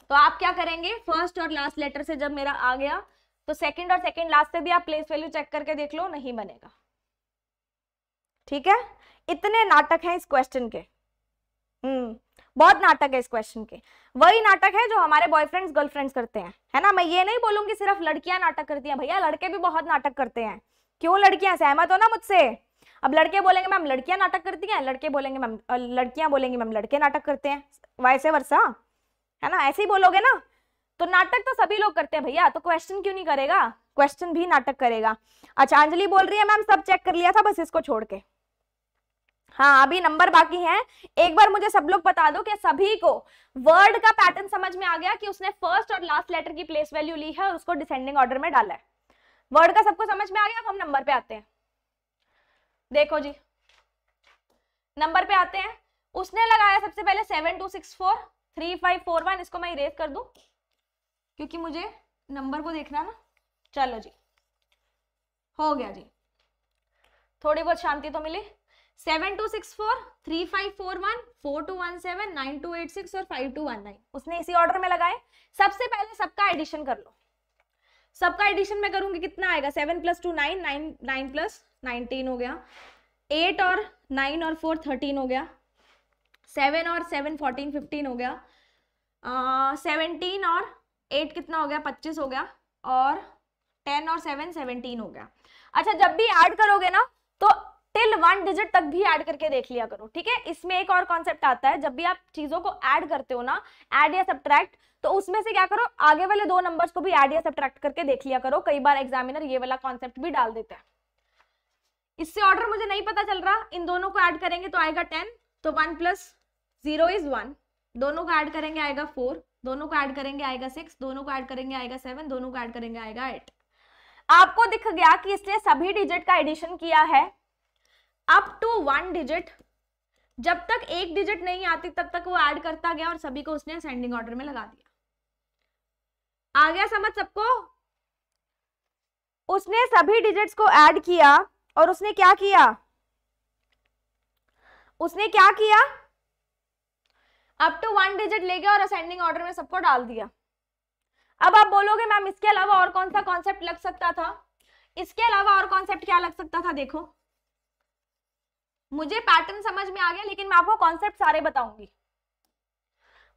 तो आप क्या करेंगे फर्स्ट और लास्ट लेटर से जब मेरा आ गया तो सेकंड और सेकंड लास्ट से भी आप प्लेस वैल्यू चेक करके देख लो नहीं बनेगा ठीक है इतने नाटक हैं इस क्वेश्चन के हम्म बहुत नाटक है इस क्वेश्चन के वही नाटक है जो हमारे बॉयफ्रेंड्स गर्लफ्रेंड्स करते हैं है ना मैं ये नहीं बोलूंगी सिर्फ लड़कियां नाटक करती हैं भैया लड़के भी बहुत नाटक करते हैं क्यों लड़कियां सहमत हो ना मुझसे अब लड़के बोलेंगे मैम लड़कियां नाटक करती हैं लड़के बोलेंगे मैम लड़कियां बोलेंगी मैम लड़के नाटक करते हैं वैसे वर्षा है ना ऐसे ही बोलोगे ना तो नाटक तो सभी लोग करते हैं भैया तो क्वेश्चन क्यों नहीं करेगा क्वेश्चन भी नाटक करेगा अच्छा अंजलि बोल रही है मैम सब चेक कर लिया था बस इसको छोड़ के हाँ अभी नंबर बाकी हैं एक बार मुझे सब लोग बता दो कि सभी को वर्ड का पैटर्न समझ में आ गया कि उसने फर्स्ट और लास्ट लेटर की प्लेस वैल्यू ली है और उसको डिसेंडिंग ऑर्डर में डाला है वर्ड का सबको समझ में आ गया अब हम नंबर पे आते हैं देखो जी नंबर पे आते हैं उसने लगाया सबसे पहले seven two six four three five four one इसको मैं इरेज कर दूं क्योंकि मुझे नंबर को देखना ना चलो जी हो गया जी थोड़ी बहुत शांति तो मिली seven two six four three five four one four two one seven nine two eight six और फाइव टू वन नाइन उसने इसी ऑर्डर में लगाए सबसे पहले सबका एडिशन कर लो सबका एडिशन मैं करूंगी कितना आएगा seven plus two nine nine nine plus nineteen हो गया एट और नाइन और फोर थर्टीन हो गया सेवन और सेवन फोर्टीन फिफ्टीन हो गया सेवनटीन uh, और एट कितना हो गया पच्चीस हो गया और टेन और सेवन सेवनटीन हो गया अच्छा जब भी ऐड करोगे ना तो टिल वन डिजिट तक भी ऐड करके देख लिया करो ठीक है इसमें एक और कॉन्सेप्ट आता है जब भी आप चीजों को ऐड करते हो ना ऐड या सब्ट्रैक्ट तो उसमें से क्या करो आगे वाले दो नंबर्स को भी ऐड या सब्ट्रैक्ट करके देख लिया करो कई बार एग्जामिनर ये वाला कॉन्सेप्ट भी डाल देता है इससे ऑर्डर मुझे नहीं पता चल रहा इन दोनों को ऐड करेंगे तो आएगा टेन तो one plus zero is one दोनों को ऐड करेंगे आएगा फोर दोनों को ऐड करेंगे आएगा सिक्स दोनों को ऐड करेंगे आएगा सेवन दोनों को ऐड करेंगे आएगा एट आपको दिख गया कि इसने सभी डिजिट का एडिशन किया है अप टू वन डिजिट जब तक एक डिजिट नहीं आती तब तक वो ऐड करता गया और सभी को उसने असेंडिंग ऑर्डर में लगा दिया आ गया समझ सबको उसने सभी डिजिट्स को ऐड किया और उसने क्या किया उसने क्या किया अप टू वन डिजिट ले गया और असेंडिंग ऑर्डर में सबको डाल दिया अब आप बोलोगे मैम इसके अलावा और कौन सा कॉन्सेप्ट लग सकता था इसके अलावा और कॉन्सेप्ट क्या लग सकता था देखो मुझे पैटर्न समझ में आ गया लेकिन मैं आपको कॉन्सेप्ट सारे बताऊंगी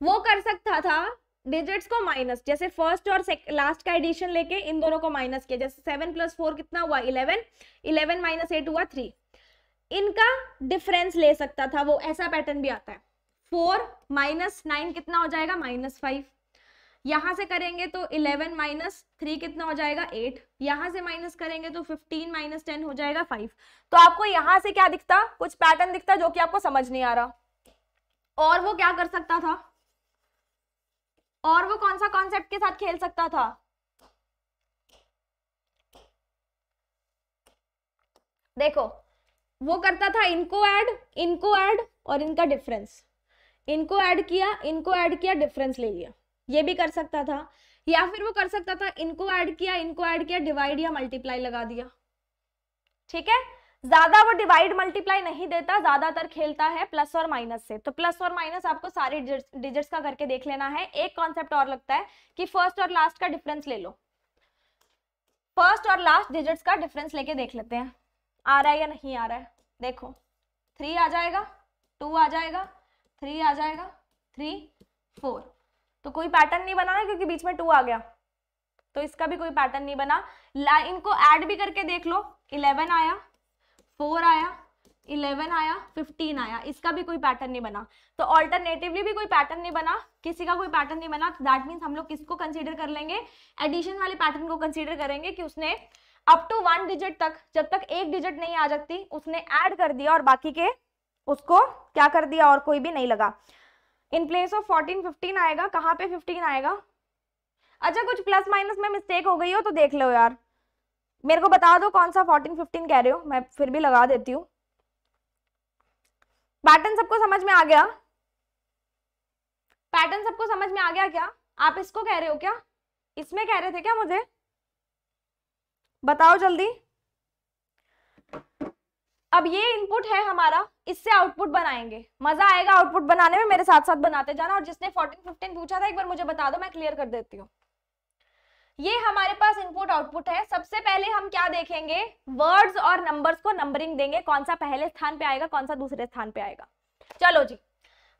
वो कर सकता था डिजिट्स को माइनस जैसे फर्स्ट और लास्ट का एडिशन लेके इन दोनों को माइनस किया जैसे सेवन प्लस फोर कितना हुआ इलेवन इलेवन माइनस एट हुआ थ्री इनका डिफरेंस ले सकता था वो ऐसा पैटर्न भी आता है फोर माइनस नाइन कितना हो जाएगा माइनस फाइव यहाँ से करेंगे तो 11 माइनस थ्री कितना हो जाएगा 8 यहाँ से माइनस करेंगे तो 15 माइनस टेन हो जाएगा 5 तो आपको यहाँ से क्या दिखता कुछ पैटर्न दिखता जो कि आपको समझ नहीं आ रहा और वो क्या कर सकता था और वो कौन सा कॉन्सेप्ट के साथ खेल सकता था देखो वो करता था इनको ऐड इनको ऐड और इनका डिफरेंस इनको ऐड किया इनको ऐड किया डिफरेंस ले लिया ये भी कर सकता था या फिर वो कर सकता था इनको ऐड किया इनको ऐड किया डिवाइड या मल्टीप्लाई लगा दिया ठीक है ज्यादा वो डिवाइड मल्टीप्लाई नहीं देता ज्यादातर खेलता है प्लस और माइनस से तो प्लस और माइनस आपको सारे डिजिट्स का करके देख लेना है एक कॉन्सेप्ट और लगता है कि फर्स्ट और लास्ट का डिफरेंस ले लो फर्स्ट और लास्ट डिजिट्स का डिफरेंस लेके देख लेते हैं आ रहा है या नहीं आ रहा है देखो थ्री आ जाएगा टू आ जाएगा थ्री आ जाएगा थ्री फोर तो कोई पैटर्न नहीं बना ना क्योंकि बीच में टू आ गया तो इसका भी कोई पैटर्न नहीं बना लाइन को ऐड भी करके देख लो इलेवन आया फोर आया इलेवन आया फिफ्टीन आया इसका भी कोई पैटर्न नहीं बना तो ऑल्टरनेटिवली भी कोई पैटर्न नहीं बना किसी का कोई पैटर्न नहीं बना दैट मीन्स हम लोग किसको कंसिडर कर लेंगे एडिशन वाले पैटर्न को कंसिडर करेंगे कि उसने अप टू वन डिजिट तक जब तक एक डिजिट नहीं आ जाती उसने ऐड कर दिया और बाकी के उसको क्या कर दिया और कोई भी नहीं लगा in place of fourteen fifteen आएगा कहाँ पे फिफ्टीन आएगा अच्छा कुछ प्लस माइनस में मिस्टेक हो गई हो तो देख लो यार मेरे को बता दो कौन सा फोर्टीन फिफ्टीन कह रहे हो मैं फिर भी लगा देती हूँ पैटर्न सबको समझ में आ गया पैटर्न सबको समझ में आ गया क्या आप इसको कह रहे हो क्या इसमें कह रहे थे क्या मुझे बताओ जल्दी अब ये इनपुट है हमारा इससे आउटपुट बनाएंगे मजा आएगा आउटपुट बनाने में मेरे साथ साथ बनाते जाना और जिसने 14 15 पूछा था एक बार मुझे बता दो मैं क्लियर कर देती हूँ ये हमारे पास इनपुट आउटपुट है सबसे पहले हम क्या देखेंगे वर्ड्स और नंबर्स को नंबरिंग देंगे कौन सा पहले स्थान पे आएगा कौन सा दूसरे स्थान पे आएगा चलो जी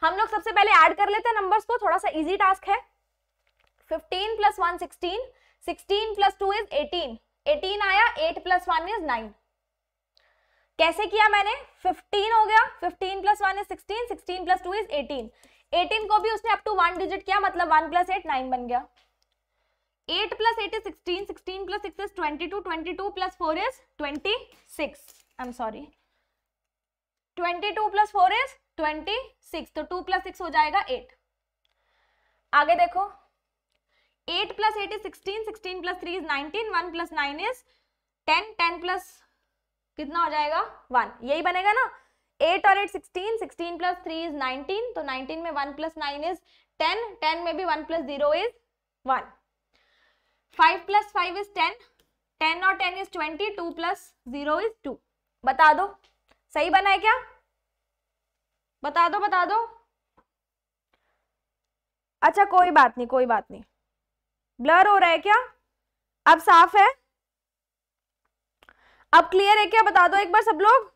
हम लोग सबसे पहले ऐड कर लेते हैं नंबर्स को थोड़ा सा इजी टास्क है 15 plus one sixteen sixteen plus two is 18 18 आया 8 प्लस वन इज नाइन कैसे किया मैंने 15 हो गया 15 plus one is 16, 16 plus two is 18. 18 को भी उसने अप टू वन डिजिट किया मतलब वन प्लस एट नाइन बन गया 8 plus eight is 16, 16 plus six is 22, 22 plus four is 26. I am sorry 22 plus four is 26 तो 2 प्लस सिक्स हो जाएगा 8. आगे देखो 8 plus eight is 16, 16 plus three is 19, 1 plus nine is 10, 10 plus कितना हो जाएगा वन यही बनेगा ना एट और eight sixteen sixteen plus three is nineteen तो नाइनटीन में one plus nine is ten ten में भी one plus zero is one five plus five is ten ten और ten is twenty two plus zero is two बता दो सही बना है क्या बता दो बता दो अच्छा कोई बात नहीं कोई बात नहीं ब्लर हो रहा है क्या अब साफ है अब क्लियर है क्या बता दो एक बार सब लोग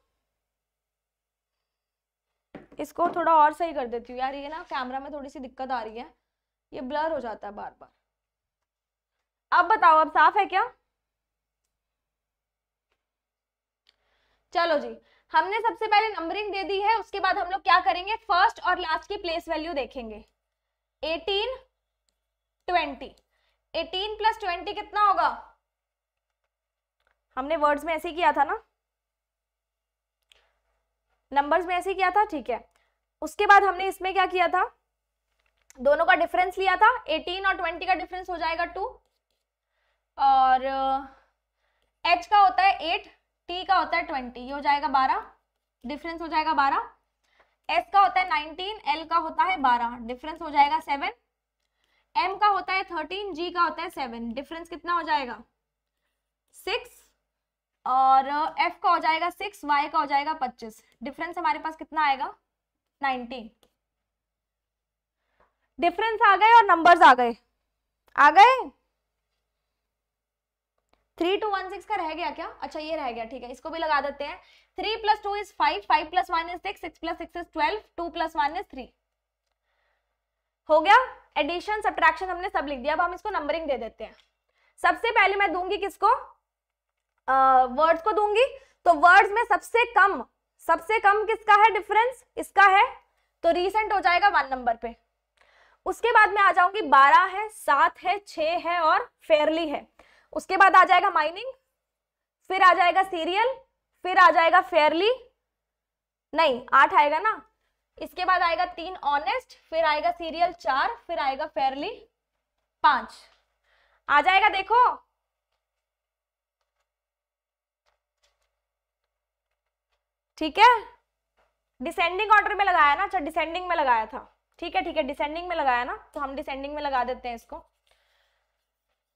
इसको थोड़ा और सही कर देती हूँ यार ये ना कैमरा में थोड़ी सी दिक्कत आ रही है ये ब्लर हो जाता है बार बार अब बताओ अब साफ है क्या चलो जी हमने सबसे पहले नंबरिंग दे दी है उसके बाद हम लोग क्या करेंगे फर्स्ट और लास्ट की प्लेस वैल्यू देखेंगे 18 20 18 प्लस 20 कितना होगा हमने वर्ड्स में ऐसे ही किया था ना नंबर्स में ऐसे ही किया था ठीक है उसके बाद हमने इसमें क्या किया था दोनों का डिफरेंस लिया था 18 और 20 का डिफरेंस हो जाएगा टू और एच uh, का होता है एट टी का होता है ट्वेंटी ये हो जाएगा बारह डिफरेंस हो जाएगा बारह एस का होता है नाइनटीन एल का होता है बारह डिफरेंस हो जाएगा सेवन एम का होता है थर्टीन जी का होता है सेवन डिफरेंस कितना हो जाएगा सिक्स और एफ का हो जाएगा सिक्स वाई का हो जाएगा पच्चीस डिफरेंस हमारे पास कितना आएगा नाइनटीन डिफरेंस आ गए और नंबर्स आ गए आ गए थ्री टू वन सिक्स का रह गया क्या अच्छा ये रह गया ठीक है इसको भी लगा देते हैं three plus two is five five plus one is six six plus six is twelve two plus one is three हो गया एडिशन सब्ट्रैक्शन हमने सब लिख दिया अब हम इसको नंबरिंग दे देते हैं सबसे पहले मैं दूंगी किसको वर्ड्स को दूंगी तो वर्ड्स में सबसे कम सबसे कम किसका है डिफरेंस इसका है तो रीसेंट हो जाएगा वन नंबर पे उसके बाद में आ जाऊंगी बारह है सात है छ है और फेयरली है उसके बाद आ जाएगा माइनिंग फिर आ जाएगा सीरियल फिर आ जाएगा फेयरली नहीं आठ आएगा ना इसके बाद आएगा तीन ऑनेस्ट फिर आएगा सीरियल चार फिर आएगा फेयरली पांच आ जाएगा देखो ठीक है डिसेंडिंग ऑर्डर में लगाया ना अच्छा डिसेंडिंग में लगाया था ठीक है ठीक है डिसेंडिंग में लगाया ना तो हम डिसेंडिंग में लगा देते हैं इसको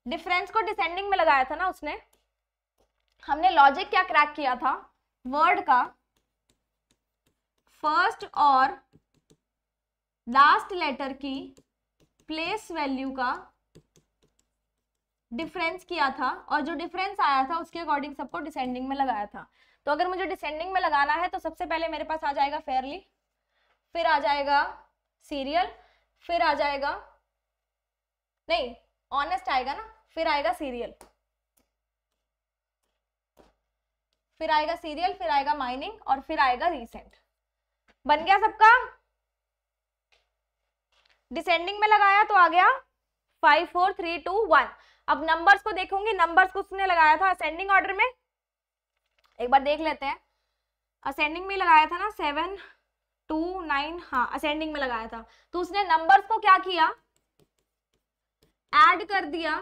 डिफरेंस को डिसेंडिंग में लगाया था ना उसने हमने लॉजिक क्या क्रैक किया था वर्ड का फर्स्ट और लास्ट लेटर की प्लेस वैल्यू का डिफरेंस किया था और जो डिफरेंस आया था उसके अकॉर्डिंग सबको डिसेंडिंग में लगाया था तो अगर मुझे डिसेंडिंग में लगाना है तो सबसे पहले मेरे पास आ जाएगा फेयरली फिर आ जाएगा सीरियल फिर आ जाएगा नहीं ऑनेस्ट आएगा ना फिर आएगा सीरियल फिर आएगा सीरियल फिर आएगा माइनिंग और फिर आएगा रिसेंट बन गया सबका डिसेंडिंग में लगाया तो आ गया five four three two one अब नंबर्स को देखूंगी नंबर्स को उसने लगाया था असेंडिंग ऑर्डर में एक बार देख लेते हैं असेंडिंग में लगाया था ना सेवन टू नाइन हाँ असेंडिंग में लगाया था तो उसने नंबर्स को क्या किया ऐड कर दिया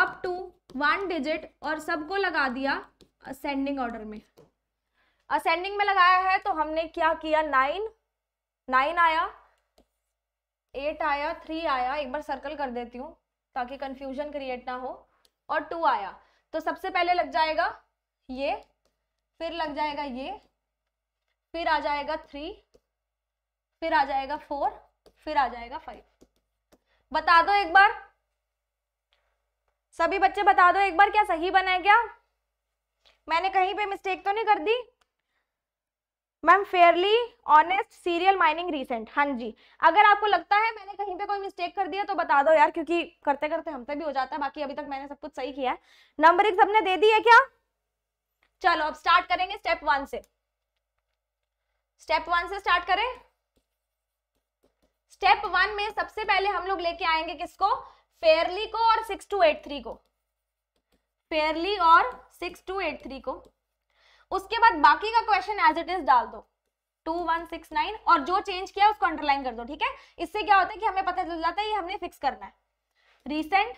अप टू वन डिजिट और सबको लगा दिया असेंडिंग ऑर्डर में असेंडिंग में लगाया है तो हमने क्या किया नाइन नाइन आया एट आया थ्री आया एक बार सर्कल कर देती हूँ ताकि कंफ्यूजन क्रिएट ना हो और टू आया तो सबसे पहले लग जाएगा ये फिर लग जाएगा ये फिर आ जाएगा थ्री फिर आ जाएगा फोर फिर आ जाएगा फाइव बता दो एक बार सभी बच्चे बता दो एक बार क्या सही बना है क्या मैंने कहीं पे मिस्टेक तो नहीं कर दी ma'am fairly honest serial mining recent हाँ जी अगर आपको लगता है मैंने कहीं पे कोई मिस्टेक कर दिया तो बता दो यार क्योंकि करते करते हमसे भी हो जाता है बाकी अभी तक मैंने सब कुछ सही किया है नंबर एक सबने दे दी है क्या चलो अब स्टार्ट करेंगे स्टेप वन से स्टेप वन से स्टार्ट करें स्टेप वन में सबसे पहले हम लोग लेके आएंगे किसको फेयरली को और सिक्स टू एट थ्री को फेयरली और सिक्स टू एट थ्री को उसके बाद बाकी का क्वेश्चन एज इट इज डाल दो टू वन सिक्स नाइन और जो चेंज किया उसको अंडरलाइन कर दो ठीक है इससे क्या होता है कि हमें पता चल जाता है ये हमने फिक्स करना है रिसेंट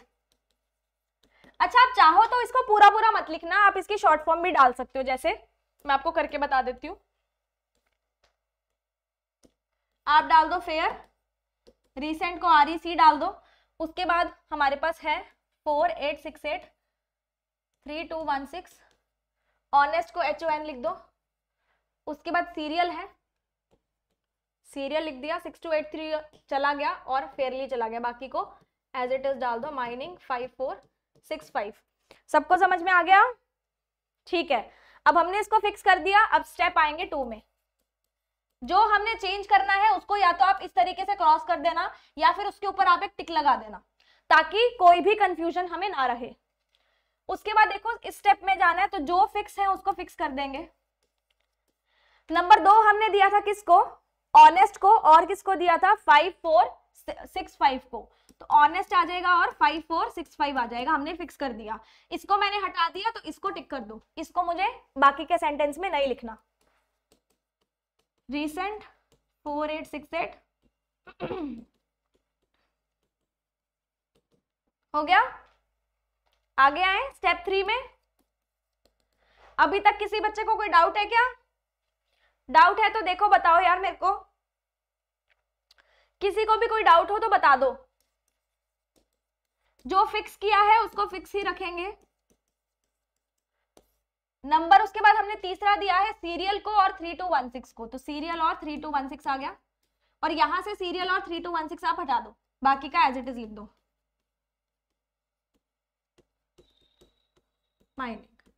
अच्छा आप चाहो तो इसको पूरा पूरा मत लिखना आप इसकी शॉर्ट फॉर्म भी डाल सकते हो जैसे मैं आपको करके बता देती हूँ आप डाल दो फेयर रिसेंट को आर सी डाल दो उसके बाद हमारे पास है four eight six eight three two one six honest को एच ओ एन लिख दो उसके बाद सीरियल है सीरियल लिख दिया सिक्स टू एट थ्री चला गया और फेयरली चला गया बाकी को एज इट इज डाल दो mining five four six five सबको समझ में आ गया ठीक है अब हमने इसको फिक्स कर दिया अब स्टेप आएंगे टू में जो हमने चेंज करना है उसको या तो आप इस तरीके से क्रॉस कर देना या फिर उसके ऊपर आप एक टिक लगा देना ताकि कोई भी कंफ्यूजन हमें ना रहे उसके बाद देखो इस स्टेप में जाना है तो जो फिक्स है उसको फिक्स कर देंगे नंबर दो हमने दिया था किसको ऑनेस्ट को और किसको दिया था फाइव फोर सिक्स फाइव को तो ऑनेस्ट आ जाएगा और फाइव फोर सिक्स फाइव आ जाएगा हमने फिक्स कर दिया इसको मैंने हटा दिया तो इसको टिक कर दो इसको मुझे बाकी के सेंटेंस में नहीं लिखना recent four eight six eight हो गया आगे आए स्टेप थ्री में अभी तक किसी बच्चे को कोई डाउट है क्या डाउट है तो देखो बताओ यार मेरे को किसी को भी कोई डाउट हो तो बता दो जो फिक्स किया है उसको फिक्स ही रखेंगे नंबर उसके बाद हमने तीसरा दिया है सीरियल को और थ्री टू वन सिक्स को तो सीरियल और थ्री टू वन सिक्स आ गया और यहां से सीरियल और थ्री टू वन सिक्स आप हटा दो बाकी का एज इट इज लिख दो माइनिंग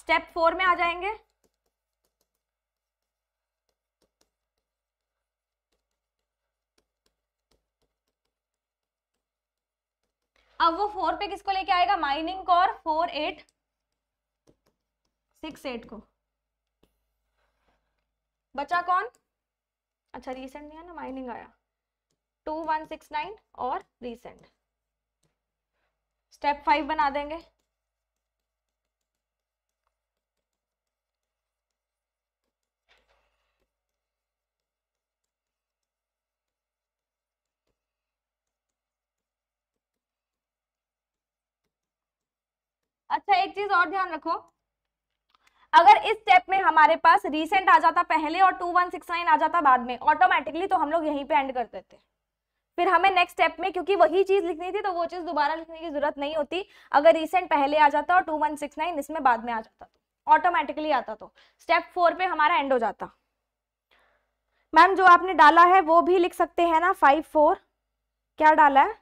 स्टेप फोर में आ जाएंगे अब वो फोर पे किसको लेके आएगा माइनिंग को फोर एट सिक्स एट को बचा कौन अच्छा रीसेंट नहीं है ना माइनिंग आया टू वन सिक्स नाइन और रीसेंट स्टेप फाइव बना देंगे अच्छा एक चीज और ध्यान रखो अगर इस स्टेप में हमारे पास रिसेंट आ जाता पहले और टू वन सिक्स नाइन आ जाता बाद में ऑटोमेटिकली तो हम लोग यहीं पे एंड कर देते फिर हमें नेक्स्ट स्टेप में क्योंकि वही चीज लिखनी थी तो वो चीज दोबारा लिखने की जरूरत नहीं होती अगर रिसेंट पहले आ जाता और टू वन सिक्स नाइन इसमें बाद में आ जाता तो ऑटोमेटिकली आता तो स्टेप फोर पे हमारा एंड हो जाता मैम जो आपने डाला है वो भी लिख सकते हैं ना फाइव फोर क्या डाला है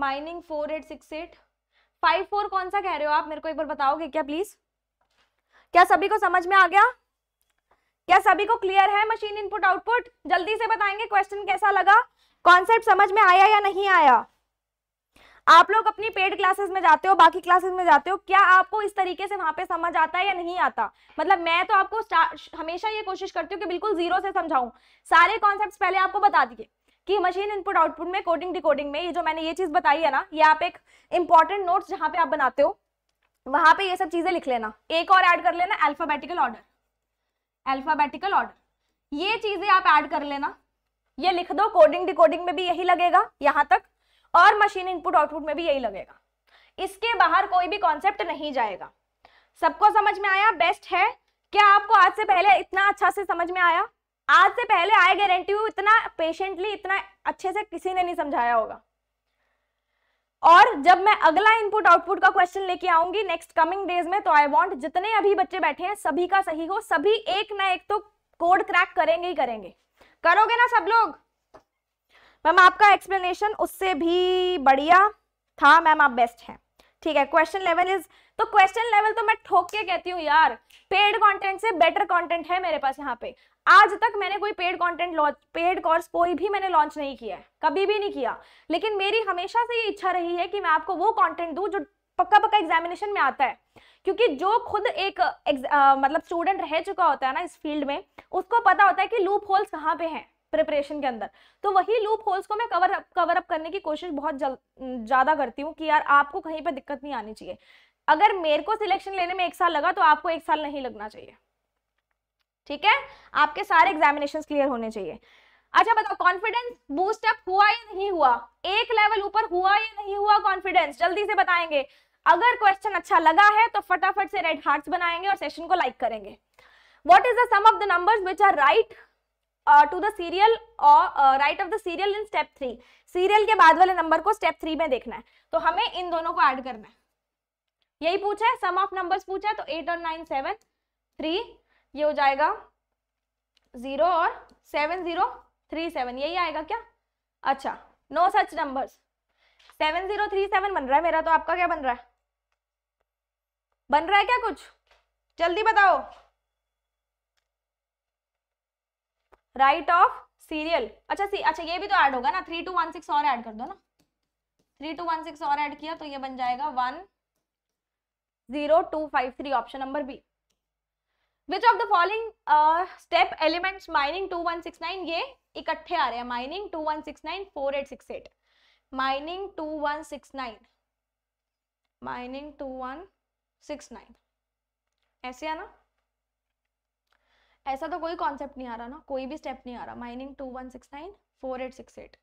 mining four eight six eight five four कौन सा कह रहे हो आप मेरे को एक बार बताओगे क्या प्लीज क्या सभी को समझ में आ गया क्या सभी को क्लियर है मशीन इनपुट आउटपुट जल्दी से बताएंगे क्वेश्चन कैसा लगा कॉन्सेप्ट समझ में आया या नहीं आया आप लोग अपनी पेड क्लासेस में जाते हो बाकी क्लासेस में जाते हो क्या आपको इस तरीके से वहां पे समझ आता है या नहीं आता मतलब मैं तो आपको हमेशा ये कोशिश करती हूँ कि बिल्कुल जीरो से समझाऊं सारे कॉन्सेप्ट पहले आपको बता दिए कि मशीन इनपुट आउटपुट में कोडिंग डिकोडिंग में ये जो मैंने ये चीज़ बताई है ना ये आप एक इंपॉर्टेंट नोट्स जहां पे आप बनाते हो वहां पे ये सब चीज़ें लिख लेना एक और ऐड कर लेना अल्फ़ाबेटिकल ऑर्डर अल्फ़ाबेटिकल ऑर्डर ये चीज़ें आप ऐड कर लेना ये लिख दो कोडिंग डिकोडिंग में भी यही लगेगा यहां तक और मशीन इनपुट आउटपुट में भी यही लगेगा इसके बाहर कोई भी कॉन्सेप्ट नहीं जाएगा सबको समझ में आया बेस्ट है क्या आपको आज से पहले इतना अच्छा से समझ में आया आज से पहले आई गारंटी हूँ इतना पेशेंटली इतना अच्छे से किसी ने नहीं समझाया होगा और जब मैं अगला इनपुट आउटपुट का क्वेश्चन लेके आऊंगी नेक्स्ट कमिंग डेज में तो आई वांट जितने अभी बच्चे बैठे हैं सभी का सही हो सभी एक ना एक तो कोड क्रैक करेंगे ही करेंगे करोगे ना सब लोग मैम आपका एक्सप्लेनेशन उससे भी बढ़िया था मैम आप बेस्ट हैं ठीक है क्वेश्चन लेवल इज तो क्वेश्चन लेवल तो मैं ठोक के कहती हूँ यार पेड कंटेंट से बेटर कंटेंट है मेरे पास यहाँ पे आज तक मैंने कोई paid content launch paid course कोई भी मैंने लॉन्च नहीं किया है कभी भी नहीं किया लेकिन मेरी हमेशा से ये इच्छा रही है कि मैं आपको वो कंटेंट दूं जो पक्का पक्का एग्जामिनेशन में आता है क्योंकि जो खुद एक आ, मतलब स्टूडेंट रह चुका होता है ना इस फील्ड में उसको पता होता है कि लूप होल्स कहाँ पे हैं प्रिपरेशन के अंदर तो वही लूप होल्स को मैं कवर अप कवर अप करने की कोशिश बहुत ज़्यादा करती हूँ कि यार आपको कहीं पर दिक्कत नहीं आनी चाहिए अगर मेरे को सिलेक्शन लेने में एक साल लगा तो आपको एक साल नहीं लगना चाहिए ठीक है आपके सारे एग्जामिनेशन क्लियर होने चाहिए अच्छा बताओ कॉन्फिडेंस बूस्टअप हुआ या नहीं हुआ एक लेवल ऊपर हुआ या नहीं हुआ कॉन्फिडेंस जल्दी से बताएंगे अगर क्वेश्चन अच्छा लगा है तो फटाफट से रेड हार्ट्स बनाएंगे और सेशन को लाइक करेंगे what is the sum of the numbers which are right to the serial और right of the serial in step three serial के बाद वाले नंबर को स्टेप थ्री में देखना है तो हमें इन दोनों को ऐड करना है यही पूछा है सम ऑफ नंबर्स पूछा है तो एट और नाइन सेवन थ्री ये हो जाएगा जीरो और सेवन जीरो थ्री सेवन यही आएगा क्या अच्छा no such number seven zero three seven बन रहा है मेरा तो आपका क्या बन रहा है बन रहा है क्या कुछ जल्दी बताओ राइट ऑफ सीरियल अच्छा सी अच्छा ये भी तो ऐड होगा ना थ्री टू वन सिक्स और ऐड कर दो ना थ्री टू वन सिक्स और ऐड किया तो ये बन जाएगा one zero two five three option number B which of the following step elements mining 2169 ये इकट्ठे आ रहे हैं माइनिंग 2169 4868 माइनिंग 2169 माइनिंग 2169 ऐसे है ना ऐसा तो कोई कॉन्सेप्ट नहीं आ रहा ना कोई भी स्टेप नहीं आ रहा माइनिंग 2169 4868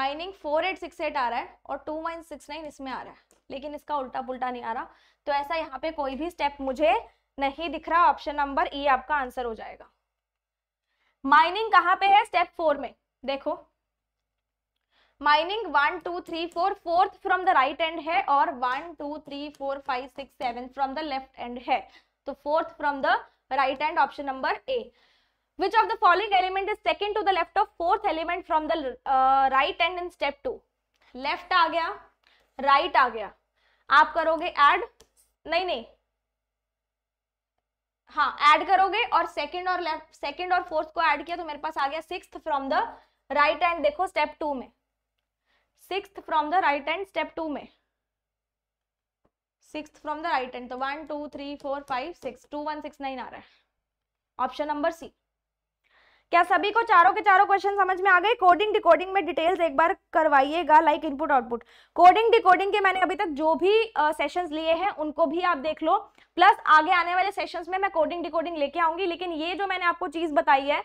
माइनिंग 4868 आ रहा है और 2169 इसमें आ रहा है लेकिन इसका उल्टा पुल्टा नहीं आ रहा तो ऐसा यहाँ पे कोई भी स्टेप मुझे नहीं दिख रहा ऑप्शन नंबर ई आपका आंसर हो जाएगा माइनिंग कहाँ पे है स्टेप फोर में देखो mining one two three four fourth from the right end है और one two three four five six seven from the left end है तो fourth from the right end option number A which of the following element is second to the left of fourth element from the right end in step two left आ गया right आ गया आप करोगे add नहीं नहीं हाँ add करोगे और सेकंड और लेफ्ट सेकंड और फोर्थ को ऐड किया तो मेरे पास आ गया six from the right end देखो स्टेप टू में six from the right end step two में six from the right end तो one two three four five six two one six nine आ रहा है ऑप्शन नंबर सी क्या सभी को चारों के चारों क्वेश्चन समझ में आ गए कोडिंग डिकोडिंग में डिटेल्स एक बार करवाइएगा like input output coding decoding के मैंने अभी तक जो भी सेशंस लिए हैं उनको भी आप देख लो प्लस आगे आने वाले सेशंस में मैं कोडिंग डिकोडिंग लेके आऊंगी लेकिन ये जो मैंने आपको चीज बताई है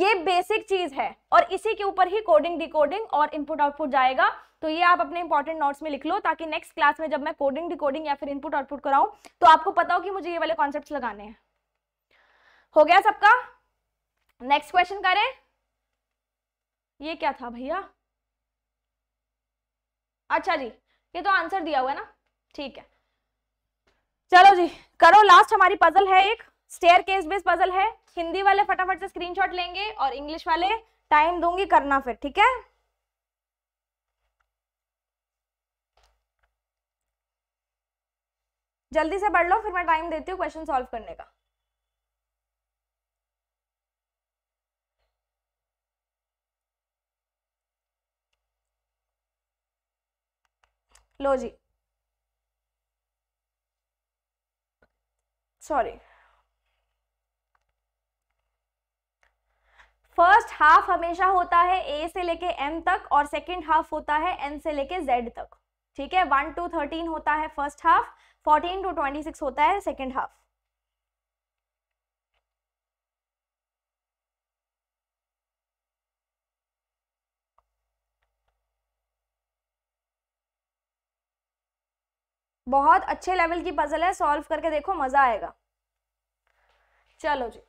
ये बेसिक चीज है और इसी के ऊपर ही कोडिंग डिकोडिंग और इनपुट आउटपुट जाएगा तो ये आप अपने इंपॉर्टेंट नोट्स में लिख लो ताकि नेक्स्ट क्लास में जब मैं कोडिंग डिकोडिंग या फिर इनपुट आउटपुट कराऊं तो आपको पता हो कि मुझे ये वाले कॉन्सेप्ट लगाने हैं हो गया सबका नेक्स्ट क्वेश्चन करें ये क्या था भैया अच्छा जी ये तो आंसर दिया हुआ है ना ठीक है चलो जी करो लास्ट हमारी पजल है एक स्टेयर केस बेस पजल है हिंदी वाले फटाफट से स्क्रीनशॉट लेंगे और इंग्लिश वाले टाइम दूंगी करना फिर ठीक है जल्दी से बढ़ लो फिर मैं टाइम देती हूँ क्वेश्चन सॉल्व करने का लो जी सॉरी फर्स्ट हाफ हमेशा होता है ए से लेके एम तक और सेकेंड हाफ होता है एन से लेके जेड तक ठीक है वन टू थर्टीन होता है first half fourteen to twenty six होता है सेकेंड हाफ बहुत अच्छे लेवल की पजल है सॉल्व करके देखो मज़ा आएगा चलो जी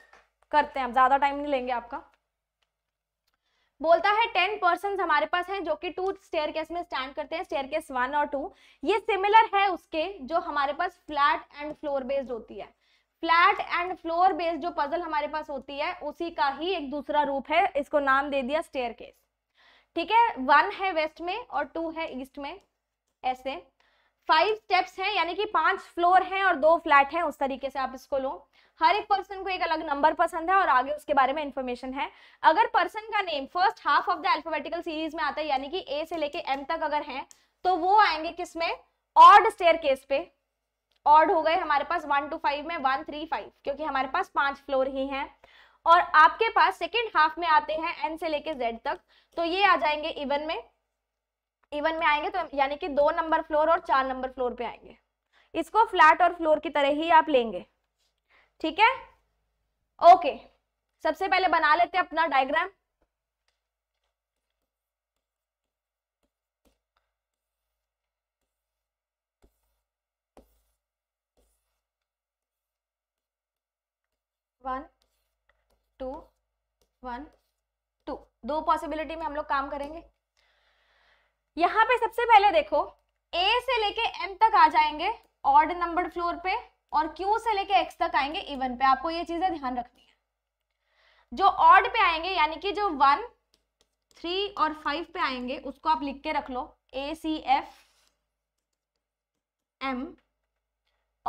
करते हैं अब ज़्यादा टाइम नहीं लेंगे आपका बोलता है टेन पर्सन हमारे पास हैं जो कि टू स्टेयर केस में स्टैंड करते हैं स्टेयर केस वन और टू ये सिमिलर है उसके जो हमारे पास फ्लैट एंड फ्लोर बेस्ड होती है फ्लैट एंड फ्लोर बेस्ड जो पजल हमारे पास होती है उसी का ही एक दूसरा रूप है इसको नाम दे दिया स्टेयर केस ठीक है वन है वेस्ट में और टू है ईस्ट में ऐसे फाइव स्टेप्स हैं यानी कि पांच फ्लोर हैं और दो फ्लैट हैं उस तरीके से आप इसको लो हर एक पर्सन को एक अलग नंबर पसंद है और आगे उसके बारे में इन्फॉर्मेशन है अगर पर्सन का name first half of the alphabetical series में आता है यानी कि ए से लेके एम तक अगर है तो वो आएंगे किसमें ऑर्ड स्टेयर केस पे ऑर्ड हो गए हमारे पास वन टू फाइव में वन थ्री फाइव क्योंकि हमारे पास पांच फ्लोर ही हैं और आपके पास सेकेंड हाफ में आते हैं एन से लेके जेड तक तो ये आ जाएंगे इवन में इवन में आएंगे तो यानी कि दो नंबर फ्लोर और चार नंबर फ्लोर पे आएंगे इसको फ्लैट और फ्लोर की तरह ही आप लेंगे ठीक है ओके सबसे पहले बना लेते हैं अपना diagram one two one two दो पॉसिबिलिटी में हम लोग काम करेंगे यहाँ पे सबसे पहले देखो ए से लेके एम तक आ जाएंगे ऑर्ड नंबर फ्लोर पे और क्यू से लेके एक्स तक आएंगे इवन पे आपको ये चीजें ध्यान रखनी है जो ऑर्ड पे आएंगे यानी कि जो वन थ्री और फाइव पे आएंगे उसको आप लिख के रख लो ए सी एफ एम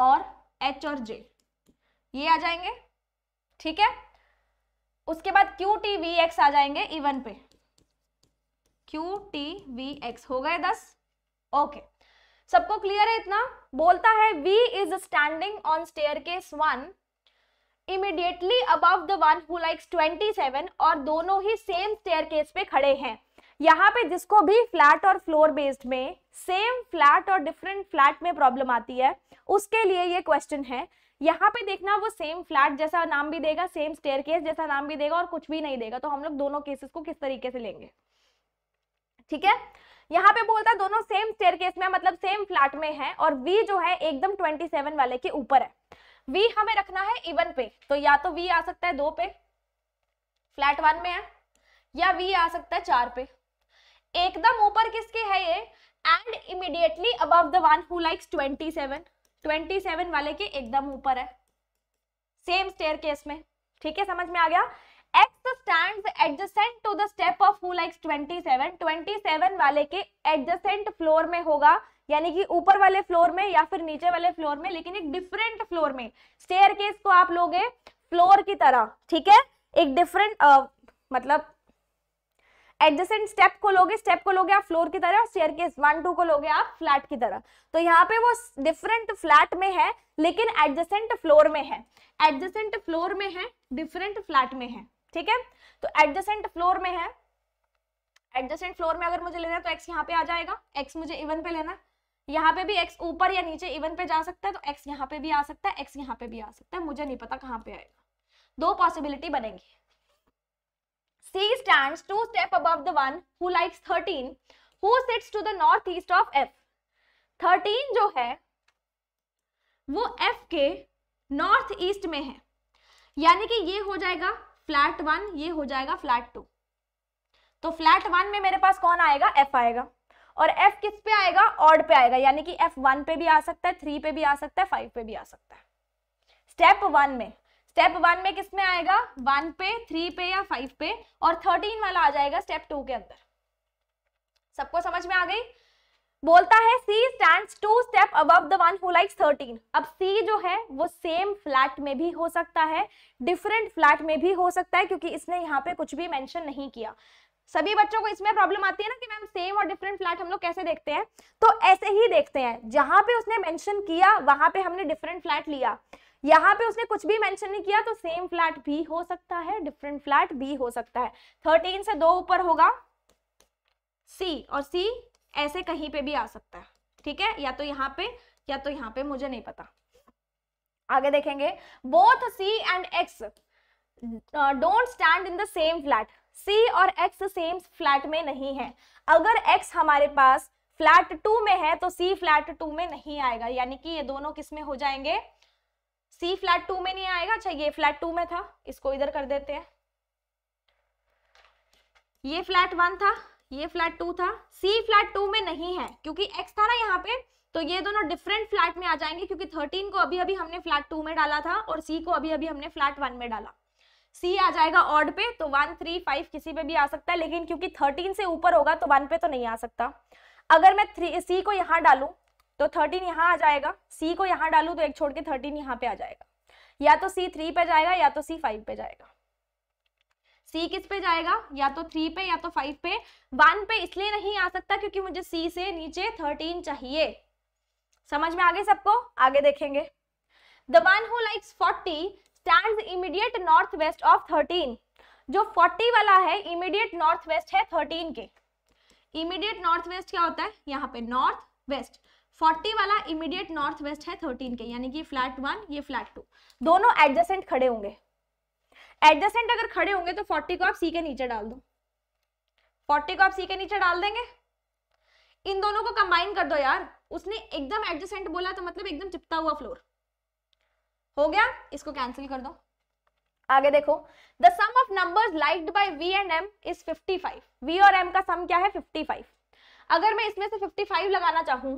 और एच और जे ये आ जाएंगे ठीक है उसके बाद क्यू टी वी एक्स आ जाएंगे इवन पे क्यू टी वी एक्स हो गए दस ओके सबको क्लियर है इतना बोलता है V is standing on staircase one immediately above the one who likes seven और दोनों ही सेम स्टेयर केस पे खड़े हैं यहाँ पे जिसको भी फ्लैट और फ्लोर बेस्ड में सेम फ्लैट और डिफरेंट फ्लैट में प्रॉब्लम आती है उसके लिए ये क्वेश्चन है यहाँ पे देखना वो सेम फ्लैट जैसा नाम भी देगा सेम स्टेयर केस जैसा नाम भी देगा और कुछ भी नहीं देगा तो हम लोग दोनों केसेस को किस तरीके से लेंगे ठीक है यहाँ पे बोलता है दोनों सेम स्टेयरकेस में मतलब सेम फ्लैट में है और वी जो है एकदम ट्वेंटी सेवन वाले के ऊपर है वी हमें रखना है इवन पे तो या तो वी आ सकता है दो पे फ्लैट वन में है या वी आ सकता है चार पे एकदम ऊपर किसके है ये and immediately above the one who likes twenty seven twenty seven वाले के एकदम ऊपर है सेम स्टेयर केस में ठीक है समझ में आ गया x stands adjacent to the step of who likes 27 27 वाले के adjacent floor में होगा यानी कि ऊपर वाले फ्लोर में या फिर नीचे वाले फ्लोर में लेकिन एक डिफरेंट फ्लोर में स्टेयर केस को आप लोगे फ्लोर की तरह ठीक है एक डिफरेंट uh, मतलब स्टेप को लोगे स्टेप को लोगे आप फ्लोर की तरह स्टेयर केस वन टू को लोगे आप फ्लैट की तरह तो यहाँ पे वो डिफरेंट फ्लैट में है लेकिन एडजस्टेंट फ्लोर में है एडजस्टेंट फ्लोर में है डिफरेंट फ्लैट में है ठीक है तो एडजेसेंट फ्लोर में है एडजेसेंट फ्लोर में अगर मुझे लेना है तो एक्स यहाँ पे आ जाएगा एक्स मुझे इवन पे लेना यहाँ पे भी एक्स ऊपर या नीचे इवन पे जा सकता है तो एक्स यहाँ पे भी आ सकता है एक्स यहाँ पे भी आ सकता है मुझे नहीं पता कहाँ पे आएगा दो पॉसिबिलिटी बनेंगी C stands two step above the one who likes 13, who sits to the northeast of F. 13 जो है वो F के नॉर्थ ईस्ट में है यानी कि ये हो जाएगा फ्लैट वन ये हो जाएगा फ्लैट टू तो फ्लैट वन में मेरे पास कौन आएगा एफ आएगा और एफ किस पे आएगा ऑड पे आएगा यानी कि एफ वन पे भी आ सकता है थ्री पे भी आ सकता है फाइव पे भी आ सकता है स्टेप वन में स्टेप वन में किस में आएगा वन पे थ्री पे या फाइव पे और थर्टीन वाला आ जाएगा स्टेप टू के अंदर सबको समझ में आ गई बोलता है C stand two step above the one who likes thirteen अब सी जो है वो सेम फ्लैट में भी हो सकता है डिफरेंट फ्लैट में भी हो सकता है क्योंकि इसने यहाँ पे कुछ भी मेंशन नहीं किया सभी बच्चों को इसमें प्रॉब्लम आती है ना कि मैम सेम और डिफरेंट फ्लैट हम लोग कैसे देखते हैं तो ऐसे ही देखते हैं जहां पे उसने मेंशन किया वहां पे हमने डिफरेंट फ्लैट लिया यहाँ पे उसने कुछ भी मेंशन नहीं किया तो सेम फ्लैट भी हो सकता है डिफरेंट फ्लैट भी हो सकता है थर्टीन से दो ऊपर होगा सी और सी ऐसे कहीं पे भी आ सकता है ठीक है या तो यहाँ पे या तो यहाँ पे मुझे नहीं पता आगे देखेंगे both C and X don't stand in the same flat C और एक्स सेम फ्लैट में नहीं है अगर एक्स हमारे पास फ्लैट टू में है तो सी फ्लैट टू में नहीं आएगा यानी कि ये दोनों किस में हो जाएंगे सी फ्लैट टू में नहीं आएगा अच्छा ये फ्लैट टू में था इसको इधर कर देते हैं ये फ्लैट वन था ये फ्लैट टू था सी फ्लैट टू में नहीं है क्योंकि एक्स था ना यहाँ पे तो ये दोनों डिफरेंट फ्लैट में आ जाएंगे क्योंकि थर्टीन को अभी अभी हमने फ्लैट टू में डाला था और सी को अभी अभी हमने फ्लैट वन में डाला सी आ जाएगा ऑड पे तो वन थ्री फाइव किसी पे भी आ सकता है लेकिन क्योंकि थर्टीन से ऊपर होगा तो वन पे तो नहीं आ सकता अगर मैं थ्री सी को यहाँ डालू तो थर्टीन यहाँ आ जाएगा सी को यहाँ डालू तो एक छोड़ के थर्टीन यहाँ पे आ जाएगा या तो सी थ्री पे जाएगा या तो सी फाइव पे जाएगा सी किस पे जाएगा या तो थ्री पे या तो फाइव पे वन पे इसलिए नहीं आ सकता क्योंकि मुझे सी से नीचे थर्टीन चाहिए समझ में आगे सबको आगे देखेंगे the one who likes forty stand immediate north west of thirteen जो फोर्टी वाला है इमीडिएट नॉर्थ वेस्ट है थर्टीन के इमीडिएट नॉर्थ वेस्ट क्या होता है यहाँ पे नॉर्थ वेस्ट फोर्टी वाला इमीडिएट नॉर्थ वेस्ट है थर्टीन के यानी कि फ्लैट वन ये फ्लैट टू दोनों एडजस्टेंट खड़े होंगे एडजस्टेंट अगर खड़े होंगे तो फोर्टी को आप सी के नीचे डाल दो फोर्टी को आप सी के नीचे डाल देंगे इन दोनों को कंबाइन कर दो यार उसने एकदम एडजस्टेंट बोला तो मतलब एकदम चिपता हुआ फ्लोर हो गया इसको कैंसिल कर दो आगे देखो the sum of number liked by V and M is 55 V और एम का सम क्या है 55 अगर मैं इसमें से 55 लगाना चाहूं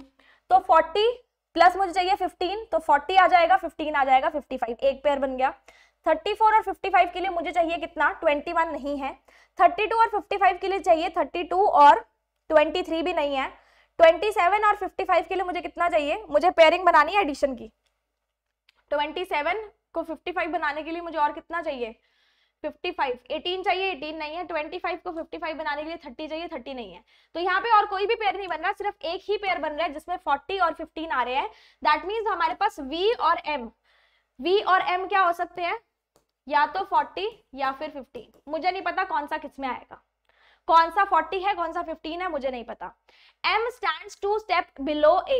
तो 40 प्लस मुझे चाहिए 15 तो 40 आ जाएगा 15 आ जाएगा 55 एक पेयर बन गया 34 और 55 के लिए मुझे चाहिए कितना 21 नहीं है 32 और 55 के लिए चाहिए 32 और 23 भी नहीं है 27 और 55 के लिए मुझे कितना चाहिए मुझे पेयरिंग बनानी है एडिशन की 27 को 55 बनाने के लिए मुझे और कितना चाहिए 55 18 चाहिए 18 नहीं है 25 को 55 बनाने के लिए 30 चाहिए 30 नहीं है तो यहाँ पे और कोई भी पेयर नहीं बन रहा सिर्फ एक ही पेयर बन रहा है जिसमें 40 और 15 आ रहे हैं दैट मीन्स हमारे पास V और M V और M क्या हो सकते हैं या तो 40 या फिर 50 मुझे नहीं पता कौन सा किस में आएगा कौन सा 40 है कौन सा 15 है मुझे नहीं पता M stand two step below A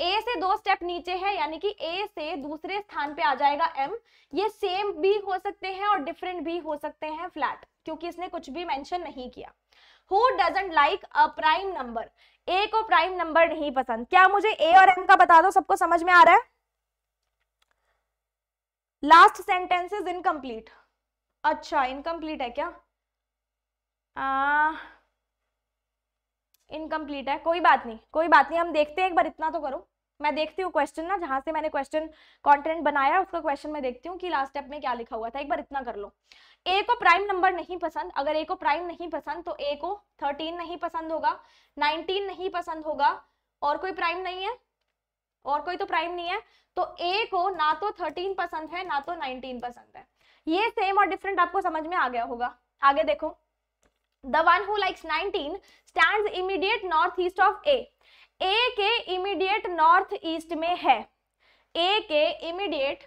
A से दो स्टेप नीचे है यानी कि ए से दूसरे स्थान पे आ जाएगा एम ये सेम भी हो सकते हैं और डिफरेंट भी हो सकते हैं फ्लैट क्योंकि इसने कुछ भी मेंशन नहीं किया who doesn't like a prime number A को प्राइम नंबर नहीं पसंद क्या मुझे ए और एम का बता दो सबको समझ में आ रहा है लास्ट सेंटेंस इज इनकम्प्लीट अच्छा इनकम्प्लीट है क्या इनकम्प्लीट है कोई बात नहीं कोई बात नहीं हम देखते हैं एक बार इतना तो करो मैं देखती हूँ क्वेश्चन ना जहां से मैंने क्वेश्चन कंटेंट बनाया उसका क्वेश्चन मैं देखती हूँ कि लास्ट स्टेप में क्या लिखा हुआ था एक बार इतना कर लो ए को प्राइम नंबर नहीं पसंद अगर ए को प्राइम नहीं पसंद तो ए को थर्टीन नहीं पसंद होगा नाइनटीन नहीं पसंद होगा और कोई प्राइम नहीं है और कोई तो प्राइम नहीं है तो ए को ना तो थर्टीन पसंद है ना तो नाइनटीन पसंद है ये सेम और डिफरेंट आपको समझ में आ गया होगा आगे देखो the one who likes nineteen stand immediate north east of A A के इमीडिएट नॉर्थ ईस्ट में है ए के इमीडिएट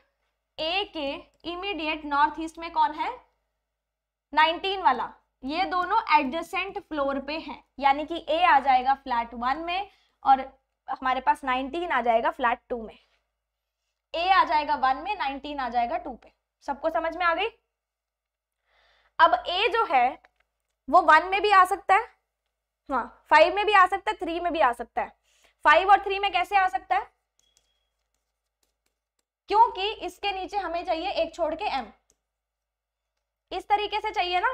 ए के इमीडिएट नॉर्थ ईस्ट में कौन है 19 वाला ये दोनों एडजेसेंट फ्लोर पे हैं यानी कि ए आ जाएगा फ्लैट वन में और हमारे पास नाइनटीन आ जाएगा फ्लैट टू में ए आ जाएगा वन में नाइनटीन आ जाएगा टू पे सबको समझ में आ गई अब ए जो है वो वन में भी आ सकता है हाँ फाइव में भी आ सकता है थ्री में भी आ सकता है फाइव और थ्री में कैसे आ सकता है क्योंकि इसके नीचे हमें चाहिए एक छोड़ के एम इस तरीके से चाहिए ना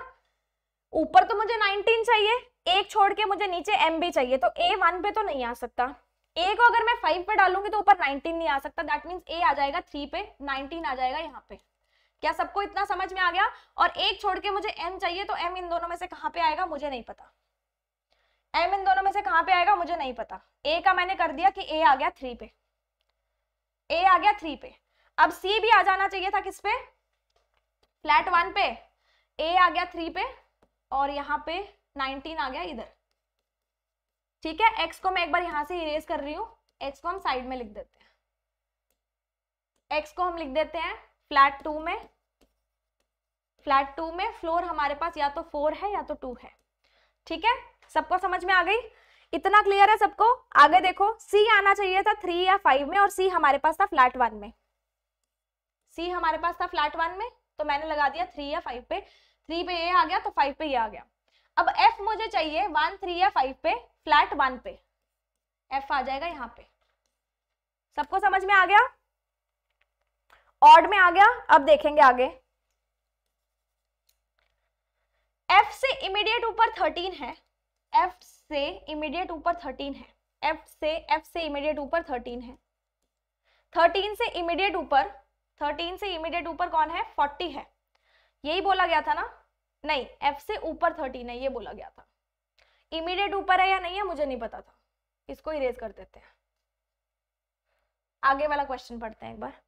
ऊपर तो मुझे नाइनटीन चाहिए एक छोड़ के मुझे नीचे एम भी चाहिए तो ए वन पे तो नहीं आ सकता ए को अगर मैं फाइव पे डालूंगी तो ऊपर नाइनटीन नहीं आ सकता दैट मीन ए आ जाएगा थ्री पे नाइनटीन आ जाएगा यहाँ पे क्या सबको इतना समझ में आ गया और एक छोड़ के मुझे एम चाहिए तो एम इन दोनों में से कहाँ पे आएगा मुझे नहीं पता एम इन दोनों में से कहाँ पे आएगा मुझे नहीं पता ए का मैंने कर दिया कि ए आ गया थ्री पे ए आ गया थ्री पे अब सी भी आ जाना चाहिए था किस पे फ्लैट वन पे ए आ गया थ्री पे और यहाँ पे नाइनटीन आ गया इधर ठीक है एक्स को मैं एक बार यहां से इरेज कर रही हूं एक्स को हम साइड में लिख देते हैं एक्स को हम लिख देते हैं फ्लैट टू में फ्लैट टू में फ्लोर हमारे पास या तो फोर है या तो टू है ठीक है सबको समझ में आ गई इतना क्लियर है सबको आगे देखो सी आना चाहिए था थ्री या फाइव में और सी हमारे पास था फ्लैट वन में सी हमारे पास था फ्लैट वन में तो मैंने लगा दिया थ्री या फाइव पे थ्री पे ये आ गया तो फाइव पे ये आ गया अब एफ मुझे चाहिए वन थ्री या फाइव पे फ्लैट वन पे एफ आ जाएगा यहाँ पे सबको समझ में आ गया ऑड में आ गया अब देखेंगे आगे एफ से इमीडिएट ऊपर थर्टीन है एफ से इमीडिएट ऊपर थर्टीन है एफ से एफ से इमीडिएट ऊपर थर्टीन है थर्टीन से इमीडिएट ऊपर थर्टीन से इमीडिएट ऊपर कौन है फोर्टी है यही बोला गया था ना नहीं एफ से ऊपर थर्टीन है ये बोला गया था इमीडिएट ऊपर है या नहीं है मुझे नहीं पता था इसको इरेज कर देते हैं आगे वाला क्वेश्चन पढ़ते हैं एक बार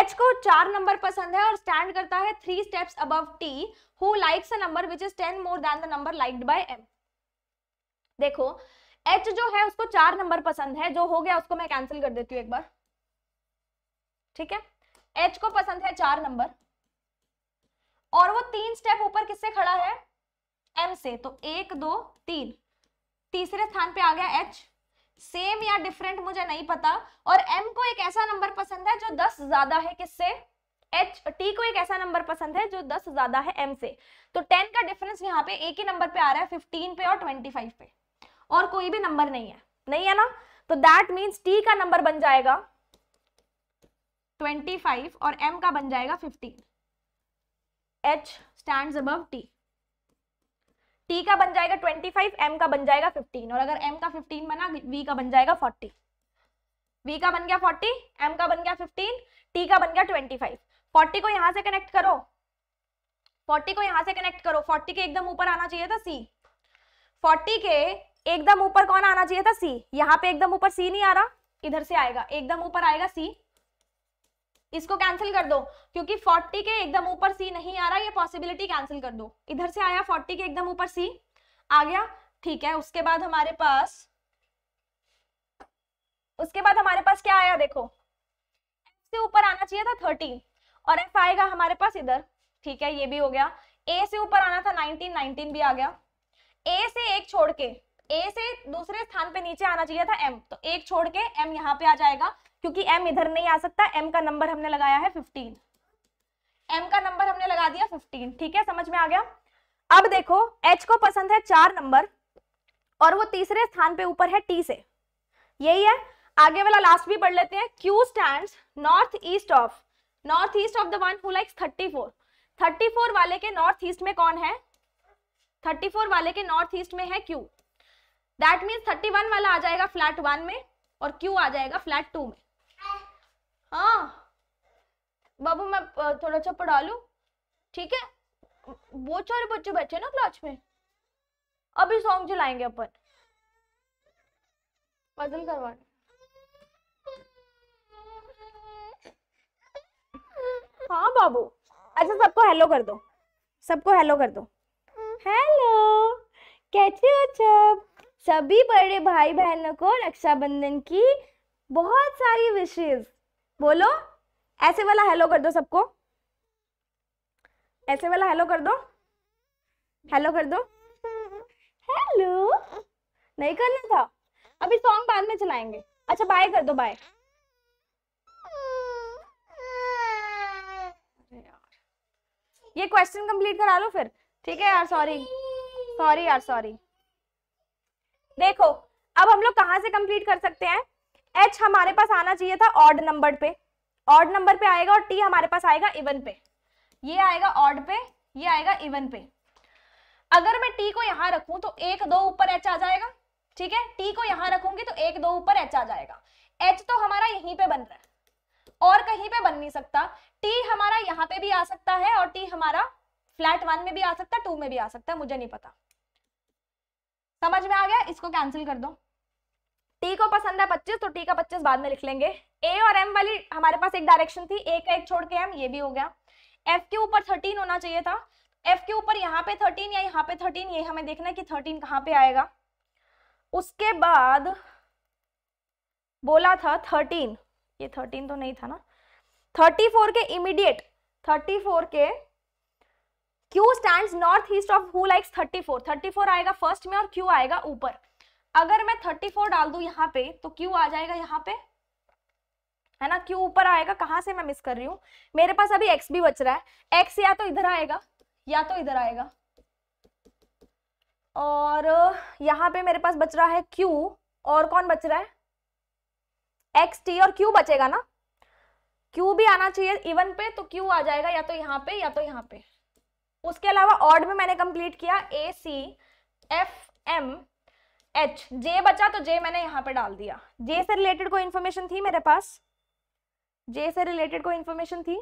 एच को चार नंबर पसंद है और स्टैंड करता है three steps above T who likes a number which is ten more than the number liked by M देखो एच जो है उसको चार नंबर पसंद है जो हो गया उसको मैं कैंसिल कर देती हूँ एक बार ठीक है एच को पसंद है चार नंबर और वो तीन स्टेप ऊपर किससे खड़ा है एम से तो एक दो तीन तीसरे स्थान पे आ गया एच सेम या डिफरेंट मुझे नहीं पता और एम को एक ऐसा नंबर पसंद है जो दस ज्यादा है किससे एच टी को एक ऐसा नंबर पसंद है जो दस ज्यादा है एम से तो टेन का डिफरेंस यहाँ पे एक ही नंबर पे आ रहा है फिफ्टीन पे और ट्वेंटी फाइव पे और कोई भी नंबर नहीं है नहीं है ना तो दैट मीन्स टी का नंबर बन जाएगा ट्वेंटी फाइव और एम का बन जाएगा fifteen H stand above T T का बन जाएगा 25 एम का बन जाएगा 15 और अगर एम का 15 बना वी का बन जाएगा 40 V का बन गया 40 M का बन गया 15 T का बन गया 25 40 को यहां से कनेक्ट करो 40 को यहां से कनेक्ट करो 40 के एकदम ऊपर आना चाहिए था C. 40 के एकदम ऊपर कौन आना चाहिए था C. यहाँ पे एकदम ऊपर C नहीं आ रहा इधर से आएगा एकदम ऊपर आएगा सी इसको कैंसिल कर दो क्योंकि 40 के एकदम ऊपर सी नहीं आ रहा ये पॉसिबिलिटी कैंसिल कर दो इधर से आया 40 के एकदम ऊपर सी आ गया ठीक है उसके बाद हमारे पास उसके बाद हमारे पास क्या आया देखो से ऊपर आना चाहिए था 13 और एफ आएगा हमारे पास इधर ठीक है ये भी हो गया ए से ऊपर आना था 19 19 भी आ गया ए से एक छोड़ के ए से दूसरे स्थान पे नीचे आना चाहिए था एम तो एक छोड़ के एम यहाँ पे आ जाएगा क्योंकि एम इधर नहीं आ सकता एम का नंबर हमने लगाया है फिफ्टीन एम का नंबर हमने लगा दिया फिफ्टीन ठीक है समझ में आ गया अब देखो एच को पसंद है चार नंबर और वो तीसरे स्थान पे ऊपर है टी से यही है आगे वाला लास्ट भी पढ़ लेते हैं Q stand north east of north east of the one who likes thirty four thirty four वाले के नॉर्थ ईस्ट में कौन है थर्टी फोर वाले के नॉर्थ ईस्ट में है Q that mean thirty one वाला आ जाएगा फ्लैट वन में और क्यू आ जाएगा फ्लैट टू में हाँ बाबू मैं थोड़ा सा पढ़ा लू ठीक है वो चारे बच्चे बैठे ना क्लास में अभी सॉन्ग चलाएंगे अपन पजल करवा हाँ बाबू अच्छा सबको हेलो कर दो सबको हेलो कर दो हेलो कैसे हो सब सभी बड़े भाई बहनों को रक्षाबंधन की बहुत सारी विशेष बोलो ऐसे वाला हेलो कर दो सबको ऐसे वाला हेलो कर दो हेलो कर दो हेलो नहीं करना था अभी सॉन्ग बाद में चलाएंगे अच्छा बाय कर दो बाय ये क्वेश्चन कंप्लीट करा लो फिर ठीक है यार सॉरी सॉरी यार सॉरी देखो अब हम लोग कहाँ से कंप्लीट कर सकते हैं एच हमारे पास आना चाहिए था ऑड नंबर पे ऑड नंबर पे आएगा और टी हमारे पास आएगा इवन पे ये आएगा ऑड पे ये आएगा इवन पे अगर मैं टी को यहाँ रखूं तो एक दो ऊपर एच आ जाएगा ठीक है टी को यहाँ रखूंगी तो एक दो ऊपर एच आ जाएगा एच तो हमारा यहीं पे बन रहा है और कहीं पे बन नहीं सकता टी हमारा यहाँ पे भी आ सकता है और टी हमारा फ्लैट वन में भी आ सकता है टू में भी आ सकता है मुझे नहीं पता समझ में आ गया इसको कैंसिल कर दो टी को पसंद है पच्चीस तो टी का पच्चीस बाद में लिख लेंगे ए और एम वाली हमारे पास एक डायरेक्शन थी ए का एक छोड़ के एम ये भी हो गया एफ के ऊपर थर्टीन होना चाहिए था एफ के ऊपर यहाँ पे थर्टीन या यहाँ पे थर्टीन ये हमें देखना है कि थर्टीन कहाँ पे आएगा उसके बाद बोला था थर्टीन ये थर्टीन तो नहीं था ना थर्टी फोर के इमीडिएट थर्टी फोर के Q stand north east of who likes 34 34 आएगा फर्स्ट में और क्यू आएगा ऊपर अगर मैं 34 डाल दू यहाँ पे तो क्यू आ जाएगा यहाँ पे है ना क्यू ऊपर आएगा कहाँ से मैं मिस कर रही हूँ मेरे पास अभी एक्स भी बच रहा है एक्स या तो इधर आएगा या तो इधर आएगा और यहाँ पे मेरे पास बच रहा है क्यू और कौन बच रहा है एक्स टी और क्यू बचेगा ना क्यू भी आना चाहिए इवन पे तो क्यू आ जाएगा या तो यहाँ पे या तो यहाँ पे उसके अलावा ऑड में मैंने कंप्लीट किया A C F M H J बचा तो जे मैंने यहाँ पर डाल दिया जे से रिलेटेड कोई इन्फॉर्मेशन थी मेरे पास जे से रिलेटेड कोई इन्फॉर्मेशन थी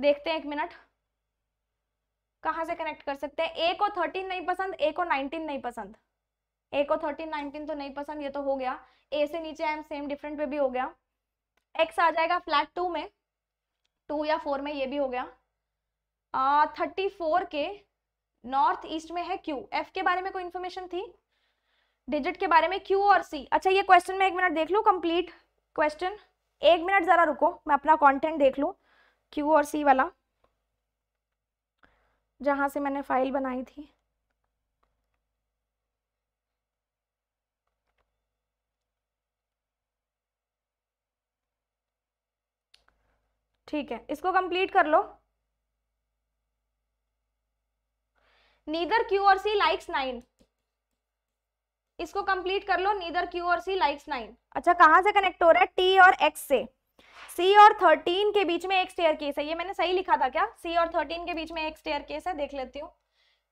देखते हैं एक मिनट कहाँ से कनेक्ट कर सकते हैं ए को थर्टीन नहीं पसंद ए को नाइनटीन नहीं पसंद ए को थर्टीन नाइनटीन तो नहीं पसंद ये तो हो गया ए से नीचे एम सेम डिफरेंट पे भी हो गया एक्स आ जाएगा फ्लैट टू में टू या फोर में ये भी हो गया थर्टी फोर के नॉर्थ ईस्ट में है क्यू एफ के बारे में कोई इन्फॉर्मेशन थी डिजिट के बारे में क्यू और सी अच्छा ये क्वेश्चन में एक मिनट देख लूँ कंप्लीट क्वेश्चन एक मिनट ज़रा रुको मैं अपना कंटेंट देख लूँ क्यू और सी वाला जहाँ से मैंने फाइल बनाई थी ठीक है इसको कंप्लीट कर लो नीदर क्यू और सी लाइक्स नाइन इसको कंप्लीट कर लो नीदर क्यू और सी लाइक्स नाइन अच्छा कहाँ से कनेक्ट हो रहा है टी और एक्स से सी और थर्टीन के बीच में एक स्टेयर केस है ये मैंने सही लिखा था क्या सी और थर्टीन के बीच में एक स्टेयर केस है देख लेती हूँ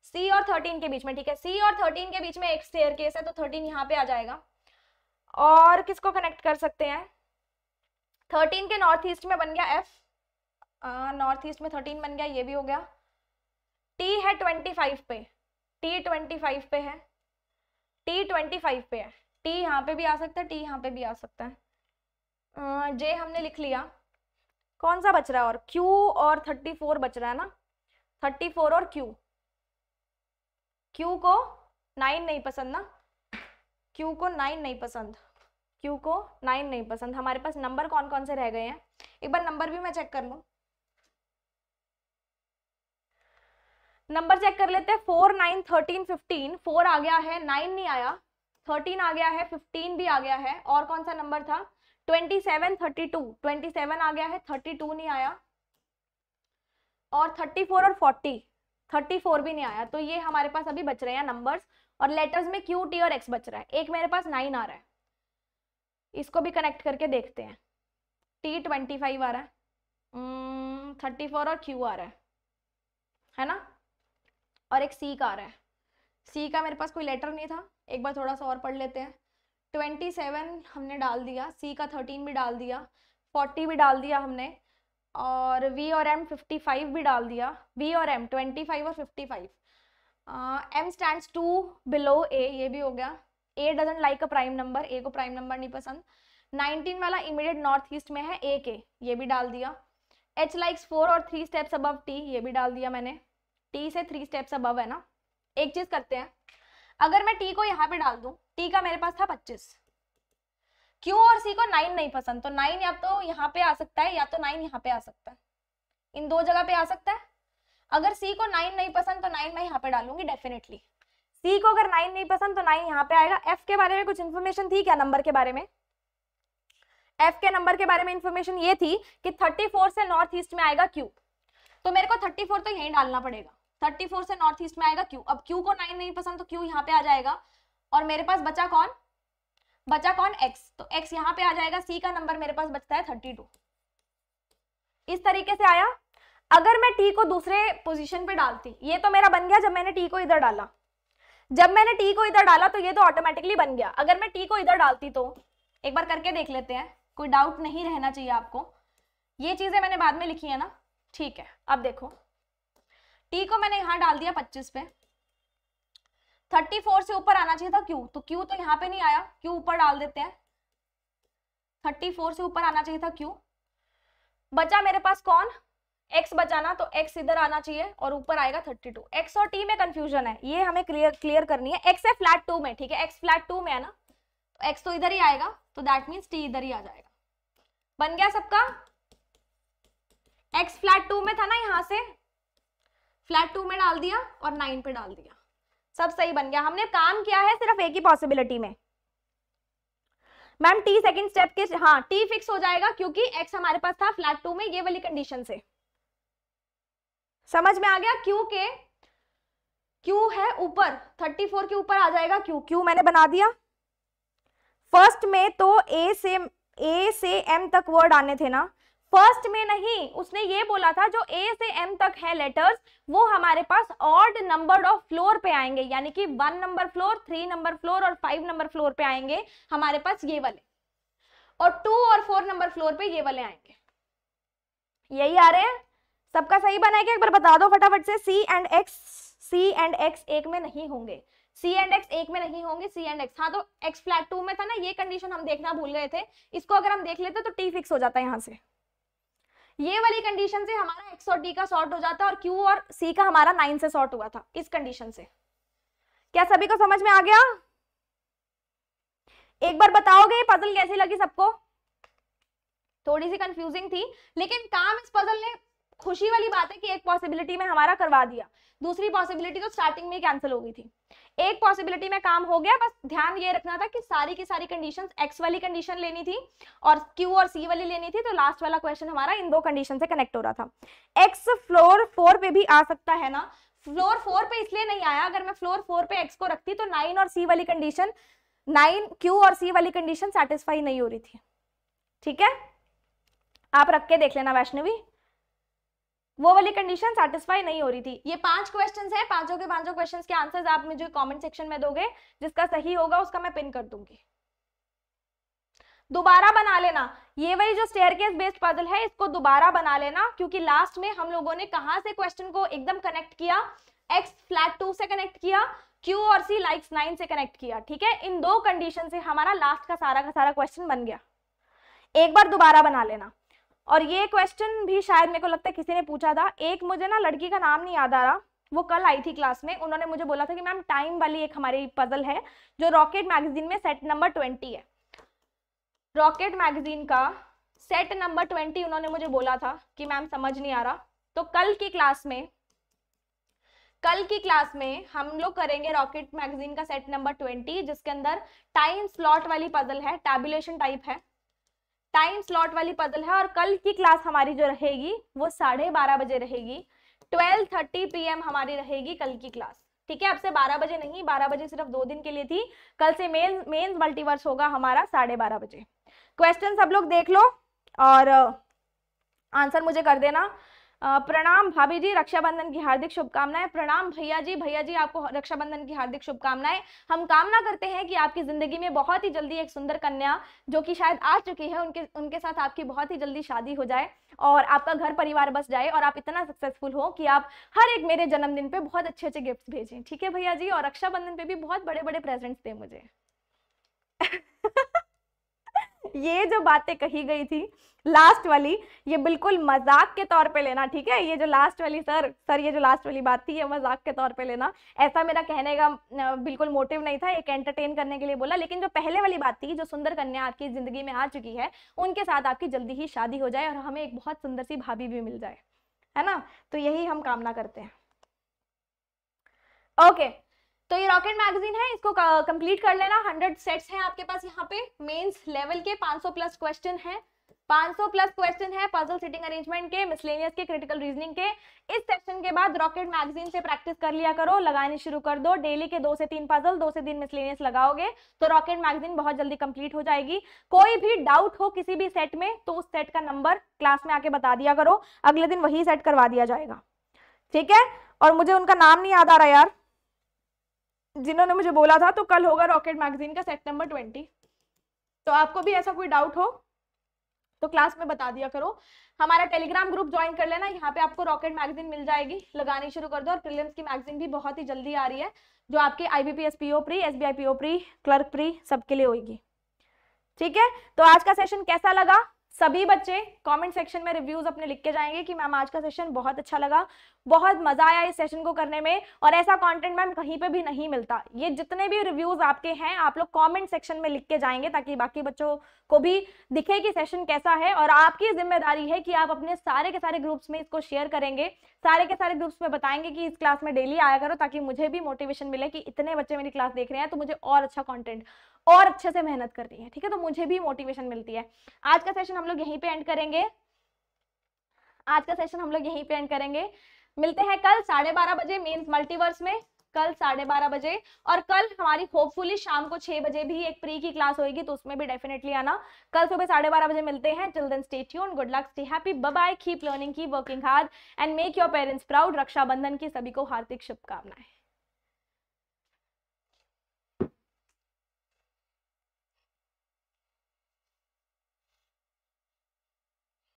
सी और थर्टीन के बीच में ठीक है सी और थर्टीन के बीच में एक स्टेयर केस है तो थर्टीन यहाँ पे आ जाएगा और किसको कनेक्ट कर सकते हैं थर्टीन के नॉर्थ ईस्ट में बन गया एफ नॉर्थ ईस्ट में थर्टीन बन गया ये भी हो गया टी है ट्वेंटी फाइव पे टी ट्वेंटी फाइव पे है टी ट्वेंटी फाइव पे है टी यहाँ पे भी आ सकता है टी यहाँ पे भी आ सकता है जे हमने लिख लिया कौन सा बच रहा है और क्यू और थर्टी फोर बच रहा है ना थर्टी फोर और क्यू क्यू को नाइन नहीं पसंद ना क्यू को नाइन नहीं पसंद क्यू को नाइन नहीं पसंद हमारे पास नंबर कौन कौन से रह गए हैं एक बार नंबर भी मैं चेक कर लूँ नंबर चेक कर लेते हैं four nine thirteen fifteen four आ गया है नाइन नहीं आया थर्टीन आ गया है फिफ्टीन भी आ गया है और कौन सा नंबर था twenty seven thirty two twenty seven आ गया है थर्टी टू नहीं आया और थर्टी फोर और फोर्टी थर्टी फोर भी नहीं आया तो ये हमारे पास अभी बच रहे हैं नंबर्स और लेटर्स में क्यू टी और एक्स बच रहा है एक मेरे पास नाइन आ रहा है इसको भी कनेक्ट करके देखते हैं टी ट्वेंटी फाइव आ रहा है हम्म, थर्टी फोर और क्यू आ रहा है है ना और एक सी का आ रहा है सी का मेरे पास कोई लेटर नहीं था एक बार थोड़ा सा और पढ़ लेते हैं ट्वेंटी सेवन हमने डाल दिया सी का थर्टीन भी डाल दिया फोर्टी भी डाल दिया हमने और वी और एम फिफ्टी फाइव भी डाल दिया वी और एम ट्वेंटी फाइव और fifty five M stand two below A ये भी हो गया A doesn't like a prime number A को प्राइम नंबर नहीं पसंद नाइनटीन वाला इमीडिएट नॉर्थ ईस्ट में है ए के ये भी डाल दिया एच लाइक्स फोर और थ्री स्टेप्स अबव टी ये भी डाल दिया मैंने टी से थ्री स्टेप्स अबव है ना एक चीज करते हैं अगर मैं टी को यहाँ पे डाल दू टी का मेरे पास था पच्चीस क्यू और सी को नाइन नहीं पसंद तो नाइन या तो यहाँ पे आ सकता है या तो नाइन यहाँ पे आ सकता है इन दो जगह पे आ सकता है अगर सी को नाइन नहीं पसंद तो नाइन मैं यहाँ पे डालूंगी डेफिनेटली सी को अगर नाइन नहीं पसंद तो नाइन यहाँ पे आएगा एफ के बारे में कुछ इन्फॉर्मेशन थी क्या नंबर के बारे में एफ के नंबर के बारे में इन्फॉर्मेशन ये थी कि थर्टी फोर से नॉर्थ ईस्ट में आएगा क्यू तो मेरे को थर्टी फोर तो यही डालना पड़ेगा थर्टी फोर से नॉर्थ ईस्ट में आएगा क्यू अब क्यू को नाइन नहीं पसंद तो क्यू यहाँ पे आ जाएगा और मेरे पास बचा कौन बचा कौन एक्स तो एक्स यहाँ पे आ जाएगा सी का नंबर मेरे पास बचता है थर्टी टू इस तरीके से आया अगर मैं टी को दूसरे पोजिशन पे डालती ये तो मेरा बन गया जब मैंने टी को इधर डाला जब मैंने टी को इधर डाला तो ये तो ऑटोमेटिकली बन गया अगर मैं टी को इधर डालती तो एक बार करके देख लेते हैं कोई डाउट नहीं रहना चाहिए आपको ये चीज़ें मैंने बाद में लिखी है ना ठीक है अब देखो टी को मैंने यहाँ डाल दिया पच्चीस पे थर्टी फोर से ऊपर आना चाहिए था क्यू तो क्यू तो यहाँ पे नहीं आया क्यू ऊपर डाल देते हैं थर्टी फोर से ऊपर आना चाहिए था क्यू बचा मेरे पास कौन एक्स बचाना तो एक्स इधर आना चाहिए और ऊपर आएगा थर्टी टू एक्स और टी में कंफ्यूजन है ये हमें क्लियर क्लियर करनी है एक्स है फ्लैट टू में ठीक है एक्स फ्लैट टू में है ना तो एक्स तो इधर ही आएगा तो दैट मीन्स टी इधर ही आ जाएगा बन गया सबका एक्स फ्लैट टू में था ना यहाँ से फ्लैट टू में डाल दिया और नाइन पे डाल दिया सब सही बन गया हमने काम किया है सिर्फ एक ही पॉसिबिलिटी में मैम टी सेकंड स्टेप के हाँ टी फिक्स हो जाएगा क्योंकि एक्स हमारे पास था फ्लैट टू में ये वाली कंडीशन से समझ में आ गया क्यू के क्यू है ऊपर थर्टी फोर के ऊपर आ जाएगा क्यू क्यू मैंने बना दिया फर्स्ट में तो ए से ए से एम तक वर्ड आने थे ना फर्स्ट में नहीं उसने ये बोला था जो ए से एम तक है लेटर्स वो हमारे पास ऑर्ड नंबर ऑफ फ्लोर पे आएंगे यानी कि one number floor three number floor और फाइव नंबर फ्लोर पे आएंगे हमारे पास ये वाले और टू और फोर नंबर फ्लोर पे ये वाले आएंगे यही आ रहे हैं सबका सही बनाएगा एक बार बता दो फटाफट से C and X C and X एक में नहीं होंगे सी एंड एक्स एक में नहीं होंगे सी एंड एक्स हाँ तो एक्स फ्लैट टू में था ना ये कंडीशन हम देखना भूल गए थे इसको अगर हम देख लेते तो टी फिक्स हो जाता है यहाँ से ये वाली कंडीशन से हमारा एक्स और डी का शॉर्ट हो जाता और क्यू और सी का हमारा नाइन से शॉर्ट हुआ था इस कंडीशन से क्या सभी को समझ में आ गया एक बार बताओगे ये पजल कैसी लगी सबको थोड़ी सी कंफ्यूजिंग थी लेकिन काम इस पजल ने खुशी वाली बात है कि एक पॉसिबिलिटी में हमारा करवा दिया दूसरी पॉसिबिलिटी तो स्टार्टिंग में कैंसिल हो गई थी एक पॉसिबिलिटी में काम हो गया बस ध्यान ये रखना था कि सारी की सारी कंडीशन एक्स वाली कंडीशन लेनी थी और क्यू और सी वाली लेनी थी तो लास्ट वाला क्वेश्चन हमारा इन दो कंडीशन से कनेक्ट हो रहा था एक्स फ्लोर फोर पे भी आ सकता है ना फ्लोर फोर पे इसलिए नहीं आया अगर मैं फ्लोर फोर पे एक्स को रखती तो नाइन और सी वाली कंडीशन नाइन क्यू और सी वाली कंडीशन सेटिस्फाई नहीं हो रही थी ठीक है आप रख के देख लेना वैष्णवी वो वाली कंडीशन सेटिस्फाई नहीं हो रही थी ये पांच क्वेश्चन है पांचों के पांचों क्वेश्चन के आंसर आप मुझे कॉमेंट सेक्शन में दोगे जिसका सही होगा उसका मैं पिन कर दूंगी दोबारा बना लेना ये वही जो स्टेयर केस बेस्ड पजल है इसको दोबारा बना लेना क्योंकि लास्ट में हम लोगों ने कहा से क्वेश्चन को एकदम कनेक्ट किया एक्स फ्लैट टू से कनेक्ट किया क्यू और सी लाइक्स नाइन से कनेक्ट किया ठीक है इन दो कंडीशन से हमारा लास्ट का सारा का सारा क्वेश्चन बन गया एक बार दोबारा बना लेना और ये क्वेश्चन भी शायद मेरे को लगता है किसी ने पूछा था एक मुझे ना लड़की का नाम नहीं याद आ रहा वो कल आई थी क्लास में उन्होंने मुझे बोला था कि मैम टाइम वाली एक हमारी पजल है जो रॉकेट मैगजीन में सेट नंबर ट्वेंटी है रॉकेट मैगजीन का सेट नंबर ट्वेंटी उन्होंने मुझे बोला था कि मैम समझ नहीं आ रहा तो कल की क्लास में कल की क्लास में हम लोग करेंगे रॉकेट मैगजीन का सेट नंबर ट्वेंटी जिसके अंदर टाइम स्लॉट वाली पजल है टैबुलेशन टाइप है टाइम स्लॉट वाली पजल है और कल की क्लास हमारी जो रहेगी वो साढ़े बारह बजे रहेगी ट्वेल्व थर्टी पी हमारी रहेगी कल की क्लास ठीक है अब से बारह बजे नहीं बारह बजे सिर्फ दो दिन के लिए थी कल से मेन मेन मल्टीवर्स होगा हमारा साढ़े बारह बजे क्वेश्चन सब लोग देख लो और आंसर uh, मुझे कर देना प्रणाम भाभी जी रक्षाबंधन की हार्दिक शुभकामनाएं प्रणाम भैया जी भैया जी आपको रक्षाबंधन की हार्दिक शुभकामनाएं हम कामना करते हैं कि आपकी जिंदगी में बहुत ही जल्दी एक सुंदर कन्या जो कि शायद आ चुकी है उनके उनके साथ आपकी बहुत ही जल्दी शादी हो जाए और आपका घर परिवार बस जाए और आप इतना सक्सेसफुल हो कि आप हर एक मेरे जन्मदिन पे बहुत अच्छे अच्छे गिफ्ट भेजें ठीक है भैया जी और रक्षाबंधन पे भी बहुत बड़े बड़े प्रेजेंट्स दें मुझे ये जो बातें कही गई थी लास्ट वाली ये बिल्कुल मजाक के तौर पे लेना ठीक है ये जो लास्ट वाली सर सर ये जो लास्ट वाली बात थी ये मजाक के तौर पे लेना ऐसा मेरा कहने का बिल्कुल मोटिव नहीं था एक एंटरटेन करने के लिए बोला लेकिन जो पहले वाली बात थी जो सुंदर कन्या आपकी ज़िंदगी में आ चुकी है उनके साथ आपकी जल्दी ही शादी हो जाए और हमें एक बहुत सुंदर सी भाभी भी मिल जाए है ना तो यही हम कामना करते हैं ओके okay. तो ये रॉकेट मैगजीन है इसको कंप्लीट कर लेना हंड्रेड सेट्स हैं आपके पास यहाँ पे मेंस लेवल के 500 प्लस क्वेश्चन हैं 500 प्लस क्वेश्चन है पजल सिटिंग अरेंजमेंट के मिसलेनियस के क्रिटिकल रीजनिंग के इस सेक्शन के बाद रॉकेट मैगजीन से प्रैक्टिस कर लिया करो लगाने शुरू कर दो डेली के दो से तीन पजल दो से तीन मिसलेनियस लगाओगे तो रॉकेट मैगजीन बहुत जल्दी कंप्लीट हो जाएगी कोई भी डाउट हो किसी भी सेट में तो उस सेट का नंबर क्लास में आके बता दिया करो अगले दिन वही सेट करवा दिया जाएगा ठीक है और मुझे उनका नाम नहीं याद आ रहा यार जिन्होंने मुझे बोला था तो कल होगा रॉकेट मैगजीन का सेट नंबर ट्वेंटी तो आपको भी ऐसा कोई डाउट हो तो क्लास में बता दिया करो हमारा टेलीग्राम ग्रुप ज्वाइन कर लेना यहाँ पे आपको रॉकेट मैगजीन मिल जाएगी लगानी शुरू कर दो और प्रीलिम्स की मैगजीन भी बहुत ही जल्दी आ रही है जो आपके IBPS PO pre SBI PO pre clerk pre सबके लिए होगी ठीक है तो आज का सेशन कैसा लगा सभी बच्चे कमेंट सेक्शन में रिव्यूज अपने लिख के जाएंगे कि मैम आज का सेशन बहुत अच्छा लगा बहुत मजा आया इस सेशन को करने में और ऐसा कंटेंट मैम कहीं पे भी नहीं मिलता ये जितने भी रिव्यूज आपके हैं आप लोग कमेंट सेक्शन में लिख के जाएंगे ताकि बाकी बच्चों को भी दिखे कि सेशन कैसा है और आपकी जिम्मेदारी है कि आप अपने सारे के सारे ग्रुप्स में इसको शेयर करेंगे सारे के सारे ग्रुप्स में बताएंगे कि इस क्लास में डेली आया करो ताकि मुझे भी मोटिवेशन मिले कि इतने बच्चे मेरी क्लास देख रहे हैं तो मुझे और अच्छा कॉन्टेंट और अच्छे से मेहनत करती है ठीक है तो मुझे भी मोटिवेशन मिलती है आज का सेशन हम लोग यहीं पे एंड करेंगे आज का सेशन हम लोग यहीं पे एंड करेंगे मिलते हैं कल साढ़े बारह बजे मीन्स मल्टीवर्स में कल साढ़े बारह बजे और कल हमारी होपफुली शाम को छह बजे भी एक प्री की क्लास होगी तो उसमें भी डेफिनेटली आना कल सुबह साढ़े बारह बजे मिलते हैं till then stay tune good luck stay happy bye bye keep learning keep working hard and make your parents proud Raksha Bandhan की सभी को हार्दिक शुभकामनाएं